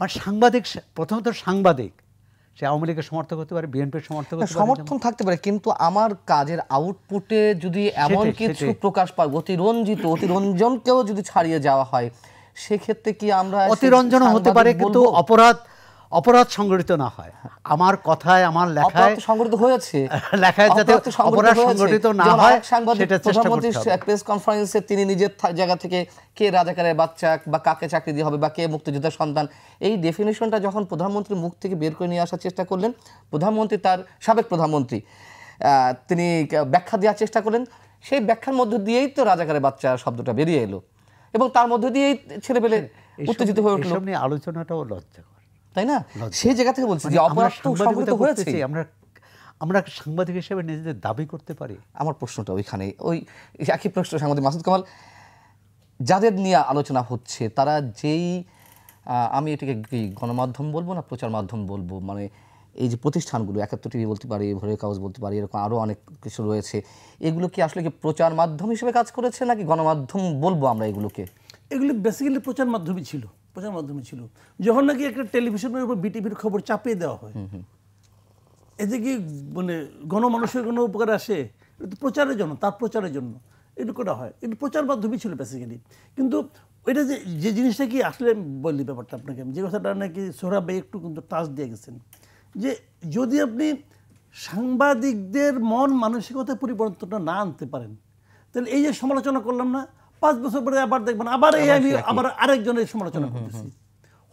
B: মানে সাংবাদিক প্রথমত সাংবাদিক সে আওয়ামী লীগের সমর্থক হতে পারে বিএনপির সমর্থক সমর্থন
A: থাকতে পারে কিন্তু আমার কাজের আউটপুটে যদি এমন কিছু প্রকাশ পায় অতিরঞ্জিত অতিরঞ্জনকেও যদি ছাড়িয়ে যাওয়া হয় সেক্ষেত্রে কি আমরা অতিরঞ্জন হতে পারে কিন্তু অপরাধ অপরাধ সংগঠিত না হয় আমার কথায় আমার লেখায় সংগঠিত হয়েছে
B: লেখায় যাতে অপরাধ সংগঠিত না হয় সেটা চেষ্টা করতে
A: প্রেস কনফারেন্সে তিনি নিজের জায়গা থেকে কে রাজাকারের বাচ্চা বা কাকে চাকরি দিয়ে হবে বা কে মুক্তিযোদ্ধার সন্তান এই ডেফিনেশনটা যখন প্রধানমন্ত্রী মুখ থেকে বের করে নিয়ে আসার চেষ্টা করলেন প্রধানমন্ত্রী তার সাবেক প্রধানমন্ত্রী তিনি ব্যাখ্যা দেওয়ার চেষ্টা করলেন সেই ব্যাখ্যার মধ্যে দিয়েই তো রাজাকারের বাচ্চা শব্দটা বেরিয়ে এলো এবং তার মধ্যে দিয়েই ছেলেপেলে হ্যাঁ, উত্তেজিত হয়ে উঠল আলোচনাটাও লজ্জা তাই না সেই জায়গা থেকে বলছি যে মানে অপরাধ হয়েছে আমরা আমরা সাংবাদিক হিসেবে নিজেদের দাবি করতে পারি আমার প্রশ্নটা ওইখানে ওই একই প্রশ্ন সাংবাদিক মাসুদ কামাল যাদের নিয়ে আলোচনা হচ্ছে তারা যেই আমি এটাকে গণমাধ্যম বলবো না প্রচার মাধ্যম বলবো মানে এই যে প্রতিষ্ঠানগুলো একাত্তর টিভি বলতে পারি ভরে কাগজ বলতে পারি এরকম আরও অনেক কিছু রয়েছে এগুলো কি আসলে কি প্রচার মাধ্যম হিসেবে কাজ করেছে নাকি গণমাধ্যম বলবো আমরা এগুলোকে
C: এগুলি বেসিক্যালি প্রচার মাধ্যমে
A: ছিল প্রচার মাধ্যমে ছিল যখন নাকি একটা
C: টেলিভিশনের উপর বিটিভির খবর চাপিয়ে দেওয়া হয় এতে কি মানে গণমানুষের কোনো উপকার আসে প্রচারের জন্য তার প্রচারের জন্য এটা করা হয় এটা প্রচার মাধ্যমে ছিল বেসিক্যালি কিন্তু এটা যে যে জিনিসটা কি আসলে বললি ব্যাপারটা আপনাকে আমি যে কথাটা নাকি সোহরাব ভাই একটু কিন্তু টাচ দিয়ে গেছেন যে যদি আপনি সাংবাদিকদের মন মানসিকতা পরিবর্তনটা না আনতে পারেন তাহলে এই যে সমালোচনা করলাম না পাঁচ বছর পরে আবার দেখবেন আবার এই আমি আবার আরেকজনের সমালোচনা করতেছি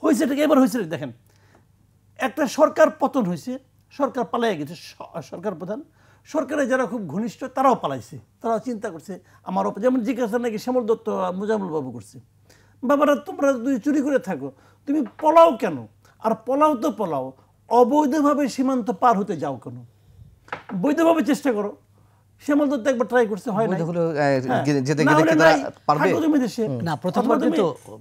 C: হয়েছে এটা এবার হয়েছে দেখেন একটা সরকার পতন হয়েছে সরকার পালাই গেছে সরকার প্রধান সরকারে যারা খুব ঘনিষ্ঠ তারাও পালাইছে তারাও চিন্তা করছে আমার যেমন জিজ্ঞাসা নাকি শ্যামল দত্ত মুজামুল বাবু করছে বাবারা তোমরা যদি চুরি করে থাকো তুমি পলাও কেন আর পলাও তো পলাও অবৈধভাবে সীমান্ত পার হতে যাও কেন বৈধভাবে চেষ্টা করো শ্যামল একবার ট্রাই করছে হয় হ্যাঁ।
A: না যেতে গেলে কি তারা পারবে তুমি দেশে না প্রথমবার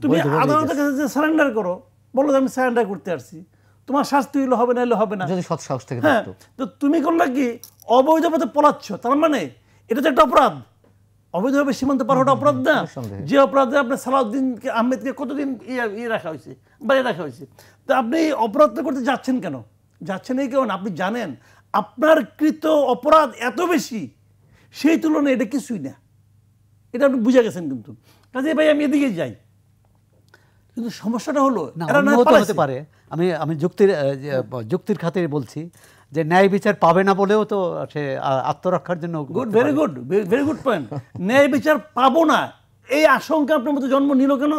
A: তুমি আদালতের
C: কাছে যে সারেন্ডার করো বলো আমি সারেন্ডার করতে আসছি তোমার শাস্তি হবে না হবে না যদি সৎ সাহস থেকে হ্যাঁ, তো তুমি করলে কি অবৈধ পথে পলাচ্ছ তার মানে এটা তো একটা অপরাধ অবৈধভাবে সীমান্ত পার হওয়া অপরাধ না যে অপরাধে আপনার সালাউদ্দিনকে আহমেদকে কতদিন ইয়ে, ইয়ে রাখা হয়েছে বাইরে রাখা হয়েছে তো আপনি অপরাধটা করতে যাচ্ছেন কেন যাচ্ছেন এই কেমন আপনি জানেন আপনার কৃত অপরাধ এত বেশি সেই তুলনায় এটা কিছুই না এটা আপনি বুঝে গেছেন কিন্তু কাজে ভাই আমি এদিকে যাই কিন্তু সমস্যাটা হলো হতে পারে আমি
B: আমি যুক্তির যুক্তির খাতে বলছি যে ন্যায় বিচার পাবে না বলেও তো সে
C: আত্মরক্ষার জন্য good very good very good point ন্যায় বিচার পাবো না এই আশঙ্কা আপনার মতো জন্ম নিল কেন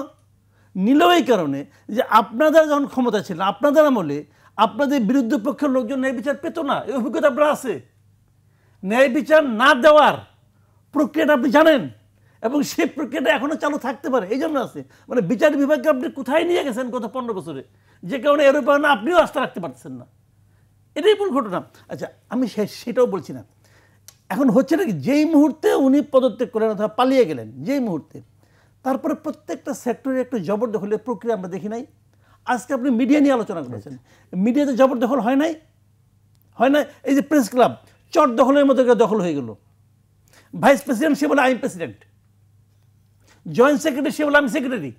C: নিল এই কারণে যে আপনাদের যখন ক্ষমতা ছিল আপনাদের আমলে আপনাদের বিরুদ্ধ পক্ষের লোকজন ন্যায় বিচার পেত না এই অভিজ্ঞতা আপনার আছে ন্যায় বিচার না দেওয়ার প্রক্রিয়াটা আপনি জানেন এবং সেই প্রক্রিয়াটা এখনও চালু থাকতে পারে এই জন্য আছে মানে বিচার বিভাগকে আপনি কোথায় নিয়ে গেছেন গত পনেরো বছরে যে কারণে এর উপর আপনিও আস্থা রাখতে পারছেন না এটাই মূল ঘটনা আচ্ছা আমি সে সেটাও বলছি না এখন হচ্ছে নাকি যেই মুহূর্তে উনি পদত্যাগ করেন অথবা পালিয়ে গেলেন যেই মুহূর্তে তারপরে প্রত্যেকটা সেক্টরে একটু জবরদখলের প্রক্রিয়া আমরা দেখি নাই আজকে আপনি মিডিয়া নিয়ে আলোচনা করেছেন মিডিয়াতে জবরদখল হয় নাই হয় না এই যে প্রেস ক্লাব চট দখলের মতো দখল হয়ে গেল ভাইস প্রেসিডেন্ট সে বলে আমি প্রেসিডেন্ট জয়েন্ট সেক্রেটারি সে বলে আমি সেক্রেটারি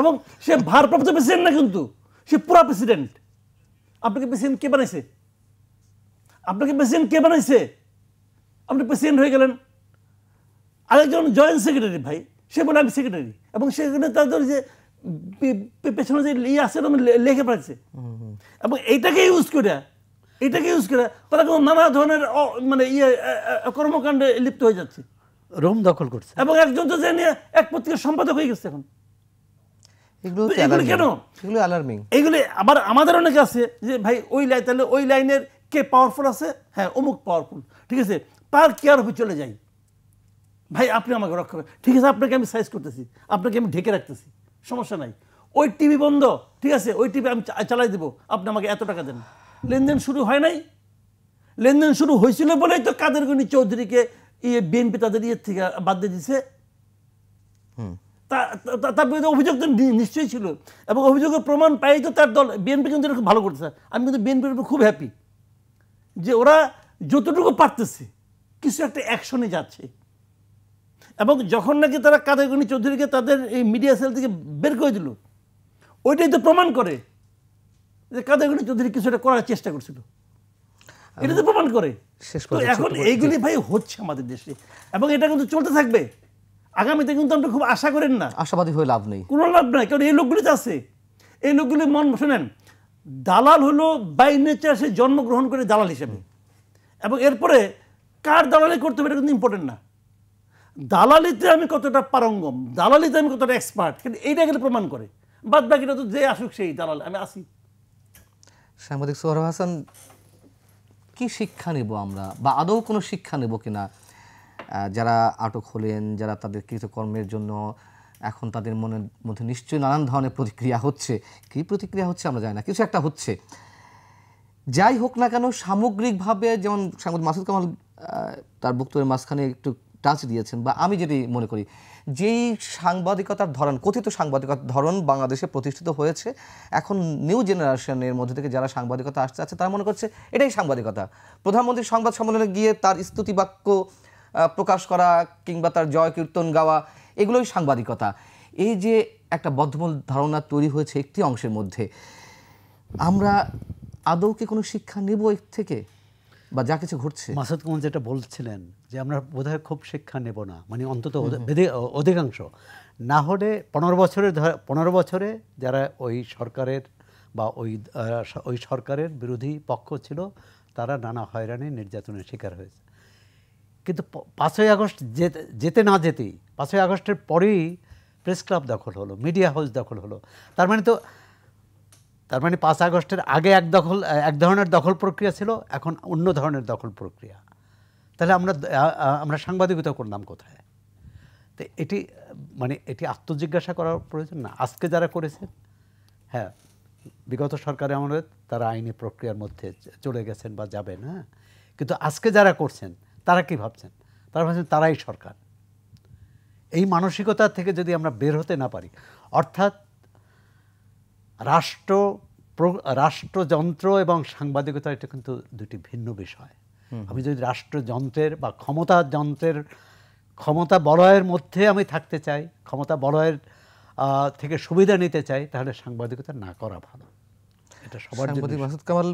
C: এবং সে ভারপ্রাপ্ত প্রেসিডেন্ট না কিন্তু সে পুরা প্রেসিডেন্ট আপনাকে প্রেসিডেন্ট কে বানাইছে আপনাকে প্রেসিডেন্ট কে বানাইছে আপনি প্রেসিডেন্ট হয়ে গেলেন আরেকজন জয়েন্ট সেক্রেটারি ভাই সে বলে আমি সেক্রেটারি এবং সেখানে তাদের যে পেছনে যে ইয়ে আছে লেখে পাচ্ছে এবং এইটাকে ইউজ করে এটাকে ইউজ করে তারা কিন্তু নানা ধরনের মানে ইয়ে কর্মকাণ্ডে লিপ্ত হয়ে যাচ্ছে
B: রোম দখল করছে
C: এবং একজন তো যে নিয়ে এক পত্রিকার সম্পাদক হয়ে গেছে এখন এগুলো কেন এগুলো অ্যালার্মিং এগুলি আবার আমাদের অনেকে আছে যে ভাই ওই লাইন তাহলে ওই লাইনের কে পাওয়ারফুল আছে হ্যাঁ অমুক পাওয়ারফুল ঠিক আছে তার কেয়ার হয়ে চলে যাই ভাই আপনি আমাকে রক্ষা ঠিক আছে আপনাকে আমি সাইজ করতেছি আপনাকে আমি ঢেকে রাখতেছি সমস্যা নাই ওই টিভি বন্ধ ঠিক আছে ওই টিভি আমি চালাই দেবো আপনি আমাকে এত টাকা দেন লেনদেন শুরু হয় নাই লেনদেন শুরু হয়েছিল বলেই তো কাদের গনি চৌধুরীকে ইয়ে বিএনপি তাদের ইয়ের থেকে বাদ দিয়ে দিছে তার বিরুদ্ধে অভিযোগ তো নিশ্চয়ই ছিল এবং অভিযোগের প্রমাণ পাই তো তার দল বিএনপি কিন্তু খুব ভালো করতেছে আমি কিন্তু বিএনপির উপর খুব হ্যাপি যে ওরা যতটুকু পারতেছে কিছু একটা অ্যাকশনে যাচ্ছে এবং যখন নাকি তারা কাদের গনি চৌধুরীকে তাদের এই মিডিয়া সেল থেকে বের করে দিল ওইটাই তো প্রমাণ করে যে কাদাগুনি চৌধুরী কিছুটা করার চেষ্টা করছিল এটা তো প্রমাণ করে
A: এখন এইগুলি ভাই
C: হচ্ছে আমাদের দেশে এবং এটা কিন্তু চলতে থাকবে আগামীতে কিন্তু আমরা খুব আশা করেন না আশাবাদী হয়ে লাভ নেই কোনো লাভ নাই কারণ এই লোকগুলি তো আছে এই লোকগুলি মন শোনেন দালাল হলো বাই নেচার সে জন্মগ্রহণ করে দালাল হিসেবে এবং এরপরে কার দালালি করতে হবে এটা কিন্তু ইম্পর্টেন্ট না দালালিতে আমি কতটা পারঙ্গম দালালিতে আমি কতটা এক্সপার্ট কিন্তু এইটা গেলে প্রমাণ করে বাদ বাকিটা তো যে আসুক সেই দালাল আমি
A: আসি সাংবাদিক সোহরাব হাসান কি শিক্ষা নেব আমরা বা আদৌ কোনো শিক্ষা নেব কিনা যারা আটক হলেন যারা তাদের কৃতকর্মের জন্য এখন তাদের মনের মধ্যে নিশ্চয়ই নানান ধরনের প্রতিক্রিয়া হচ্ছে কি প্রতিক্রিয়া হচ্ছে আমরা জানি না কিছু একটা হচ্ছে যাই হোক না কেন সামগ্রিকভাবে যেমন সাংবাদিক মাসুদ কামাল তার বক্তব্যের মাঝখানে একটু টাচ দিয়েছেন বা আমি যেটি মনে করি যেই সাংবাদিকতার ধরন কথিত সাংবাদিকতার ধরন বাংলাদেশে প্রতিষ্ঠিত হয়েছে এখন নিউ জেনারেশনের মধ্যে থেকে যারা সাংবাদিকতা আসতে আছে তারা মনে করছে এটাই সাংবাদিকতা প্রধানমন্ত্রী সংবাদ সম্মেলনে গিয়ে তার স্তুতিবাক্য প্রকাশ করা কিংবা তার জয় কীর্তন গাওয়া এগুলোই সাংবাদিকতা এই যে একটা বদ্ধমূল ধারণা তৈরি হয়েছে একটি অংশের মধ্যে আমরা আদৌ কি কোনো শিক্ষা নেব এর থেকে বা যা কিছু ঘটছে
B: মাসুদ কুমার যেটা বলছিলেন যে আমরা বোধহয় খুব শিক্ষা নেব না মানে অন্তত অধিকাংশ না হলে পনেরো বছরের পনেরো বছরে যারা ওই সরকারের বা ওই ওই সরকারের বিরোধী পক্ষ ছিল তারা নানা হয়রানি নির্যাতনের শিকার হয়েছে কিন্তু পাঁচই আগস্ট যেতে না যেতেই পাঁচই আগস্টের পরেই প্রেস ক্লাব দখল হলো মিডিয়া হাউস দখল হলো তার মানে তো তার মানে পাঁচ আগস্টের আগে এক দখল এক ধরনের দখল প্রক্রিয়া ছিল এখন অন্য ধরনের দখল প্রক্রিয়া তাহলে আমরা আমরা সাংবাদিকতা করলাম কোথায় তো এটি মানে এটি আত্মজিজ্ঞাসা করার প্রয়োজন না আজকে যারা করেছে হ্যাঁ বিগত সরকারে আমাদের তারা আইনি প্রক্রিয়ার মধ্যে চলে গেছেন বা যাবেন হ্যাঁ কিন্তু আজকে যারা করছেন তারা কি ভাবছেন তারা ভাবছেন তারাই সরকার এই মানসিকতা থেকে যদি আমরা বের হতে না পারি অর্থাৎ রাষ্ট্র রাষ্ট্রযন্ত্র এবং সাংবাদিকতা এটা কিন্তু দুটি ভিন্ন বিষয় আমি যদি রাষ্ট্রযন্ত্রের বা ক্ষমতা যন্ত্রের ক্ষমতা বলয়ের মধ্যে আমি থাকতে চাই ক্ষমতা বলয়ের থেকে সুবিধা নিতে চাই তাহলে সাংবাদিকতা না করা ভালো
A: এটা সবার সাংবাদিক মাসুদ কামাল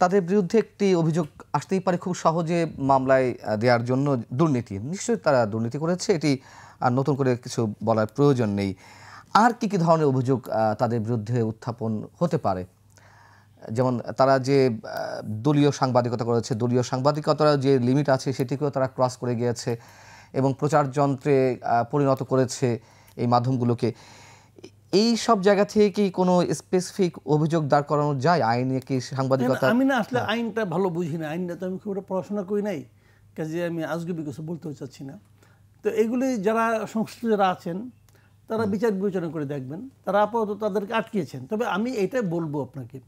A: তাদের বিরুদ্ধে একটি অভিযোগ আসতেই পারে খুব সহজে মামলায় দেওয়ার জন্য দুর্নীতি নিশ্চয়ই তারা দুর্নীতি করেছে এটি আর নতুন করে কিছু বলার প্রয়োজন নেই আর কী কী ধরনের অভিযোগ তাদের বিরুদ্ধে উত্থাপন হতে পারে যেমন তারা যে দলীয় সাংবাদিকতা করেছে দলীয় সাংবাদিকতার যে লিমিট আছে সেটিকেও তারা ক্রস করে গিয়েছে এবং প্রচারযন্ত্রে পরিণত করেছে এই মাধ্যমগুলোকে এই সব জায়গা থেকে কি কোনো স্পেসিফিক অভিযোগ দাঁড় করানো যায় আইনে কি সাংবাদিকতা আমি না
C: আসলে হ্যাঁ। আইনটা ভালো বুঝি না আইনটা তো আমি খুব পড়াশোনা করি নাই কাজে আমি আজকে বিকাশ বলতে চাচ্ছি না তো এগুলি যারা সংশ্লিষ্ট যারা আছেন তারা বিচার বিবেচনা করে দেখবেন তারা আপাতত তাদেরকে আটকিয়েছেন তবে আমি এটা বলবো আপনাকে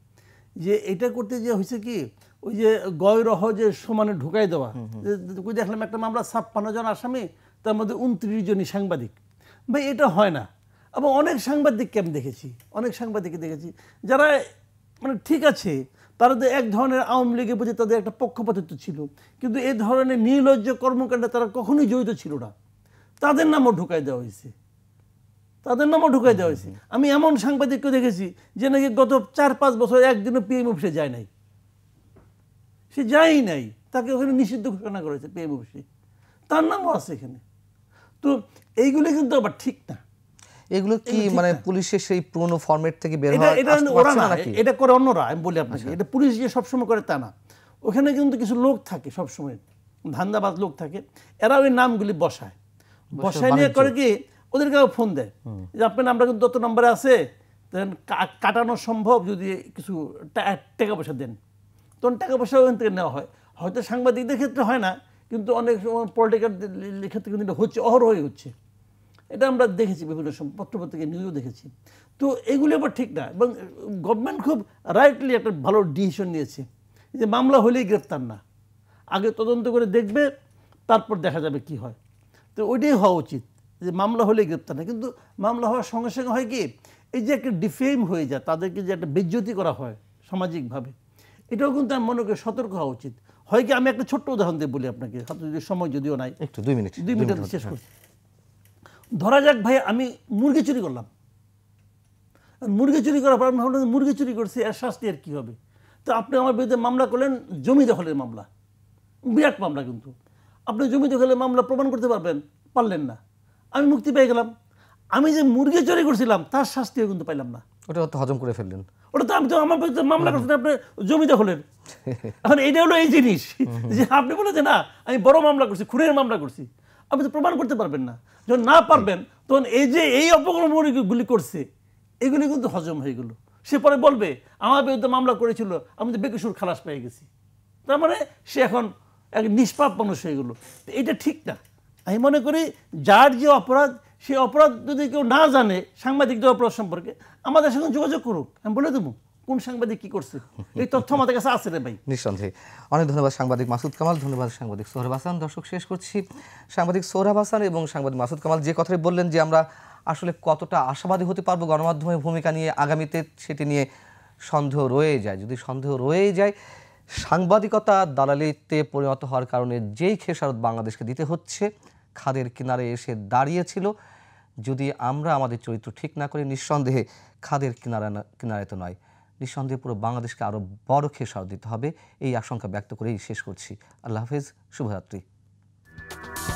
C: যে এটা করতে যে হয়েছে কি ওই যে গয় রহ যে সমানে ঢুকাই দেওয়া কই দেখলাম একটা মামলা ছাপ্পান্ন জন আসামি তার মধ্যে উনত্রিশ জনই সাংবাদিক ভাই এটা হয় না এবং অনেক সাংবাদিককে আমি দেখেছি অনেক সাংবাদিককে দেখেছি যারা মানে ঠিক আছে তারা এক ধরনের আওয়ামী লীগে বুঝে তাদের একটা পক্ষপাতিত্ব ছিল কিন্তু এ ধরনের নির্লজ্জ কর্মকাণ্ডে তারা কখনোই জড়িত ছিল না তাদের নামও ঢুকাই দেওয়া হয়েছে তাদের নামও ঢুকাই দেওয়া হয়েছে আমি এমন সাংবাদিককে দেখেছি যে নাকি গত চার পাঁচ বছর একদিনও পিএম অফিসে যায় নাই সে যাই নাই তাকে ওখানে নিষিদ্ধ ঘোষণা করেছে পিএম অফিসে তার নামও আছে এখানে তো এইগুলো কিন্তু আবার ঠিক না
A: এগুলো কি মানে পুলিশের সেই পুরনো থেকে বের হয় এটা ওরা না এটা
C: করে অন্যরা আমি বলি আপনাকে আচ্ছা। এটা পুলিশ যে সবসময় করে তা না ওখানে কিন্তু কিছু লোক থাকে সবসময় ধান্দাবাজ লোক থাকে এরা ওই নামগুলি বসায়
A: বসায় নিয়ে করে কি
C: ওদেরকে ফোন দেয় যে আপনার নামটা দত্ত নম্বরে আছে তখন কাটানো সম্ভব যদি কিছু টাকা পয়সা দেন তখন টাকা পয়সা ওখান থেকে নেওয়া হয় হয়তো সাংবাদিকদের ক্ষেত্রে হয় না কিন্তু অনেক পলিটিক্যাল ক্ষেত্রে কিন্তু হচ্ছে অহরহই হচ্ছে এটা আমরা দেখেছি বিভিন্ন পত্রপত্রিকা নিউজও দেখেছি তো এগুলি আবার ঠিক না এবং গভর্নমেন্ট খুব রাইটলি একটা ভালো ডিসিশন নিয়েছে যে মামলা হলেই গ্রেফতার না আগে তদন্ত করে দেখবে তারপর দেখা যাবে কি হয় তো ওইটাই হওয়া উচিত যে মামলা হলে গ্রেপ্তার না কিন্তু মামলা হওয়ার সঙ্গে সঙ্গে হয় কি এই যে একটা ডিফেম হয়ে যায় তাদেরকে যে একটা বিজ্যতি করা হয় সামাজিকভাবে এটাও কিন্তু আমি মনে করি সতর্ক হওয়া উচিত হয় কি আমি একটা ছোট্ট উদাহরণ দিয়ে বলি আপনাকে যদি সময় যদিও নাই একটু দুই মিনিট দুই মিনিট শেষ করি ধরা যাক ভাই আমি মুরগি চুরি করলাম মুরগি চুরি করার পর আমি ভাবলাম মুরগি চুরি করছি এর শাস্তি আর কী হবে তো আপনি আমার বিরুদ্ধে মামলা করলেন জমি দখলের মামলা বিরাট মামলা কিন্তু আপনি জমি দখলের মামলা প্রমাণ করতে পারবেন পারলেন না আমি মুক্তি পেয়ে গেলাম আমি যে মুরগি চোরি করছিলাম তার শাস্তিও কিন্তু পাইলাম না
A: ওটা তো হজম করে ফেললেন
C: ওটা তো আমি তো আমার মামলা করছেন আপনি জমি দখলেন এখন এটা হলো এই জিনিস যে আপনি বলে যে না আমি বড় মামলা করছি খুনের মামলা করছি আপনি তো প্রমাণ করতে পারবেন না যখন না পারবেন তখন এই যে এই অপকর্মগুলি করছে এগুলি কিন্তু হজম হয়ে গেল সে পরে বলবে আমার বিরুদ্ধে মামলা করেছিল আমি তো বেকিসুর খালাস পেয়ে গেছি তার মানে সে এখন এক নিষ্পাপ মানুষ হয়ে গেলো এটা ঠিক না আমি মনে করি যার যে অপরাধ সে অপরাধ যদি কেউ না জানে সাংবাদিকদের অপরাধ সম্পর্কে আমাদের সঙ্গে যোগাযোগ করুক আমি বলে দেবো
A: কোন সাংবাদিক কি করছে এই তথ্য আমাদের কাছে আছে রে ভাই নিঃসন্দেহে অনেক ধন্যবাদ সাংবাদিক মাসুদ কামাল ধন্যবাদ সাংবাদিক সোহরাব হাসান দর্শক শেষ করছি সাংবাদিক সোহরাব হাসান এবং সাংবাদিক মাসুদ কামাল যে কথাটি বললেন যে আমরা আসলে কতটা আশাবাদী হতে পারবো গণমাধ্যমের ভূমিকা নিয়ে আগামীতে সেটি নিয়ে সন্দেহ রয়ে যায় যদি সন্দেহ রয়ে যায় সাংবাদিকতা দালালিতে পরিণত হওয়ার কারণে যেই খেসারত বাংলাদেশকে দিতে হচ্ছে খাদের কিনারে এসে দাঁড়িয়েছিল যদি আমরা আমাদের চরিত্র ঠিক না করি নিঃসন্দেহে খাদের কিনারা কিনারে তো নয় নিঃসন্দেহে পুরো বাংলাদেশকে আরও বড় খেসাও দিতে হবে এই আশঙ্কা ব্যক্ত করেই শেষ করছি আল্লাহ হাফেজ শুভরাত্রি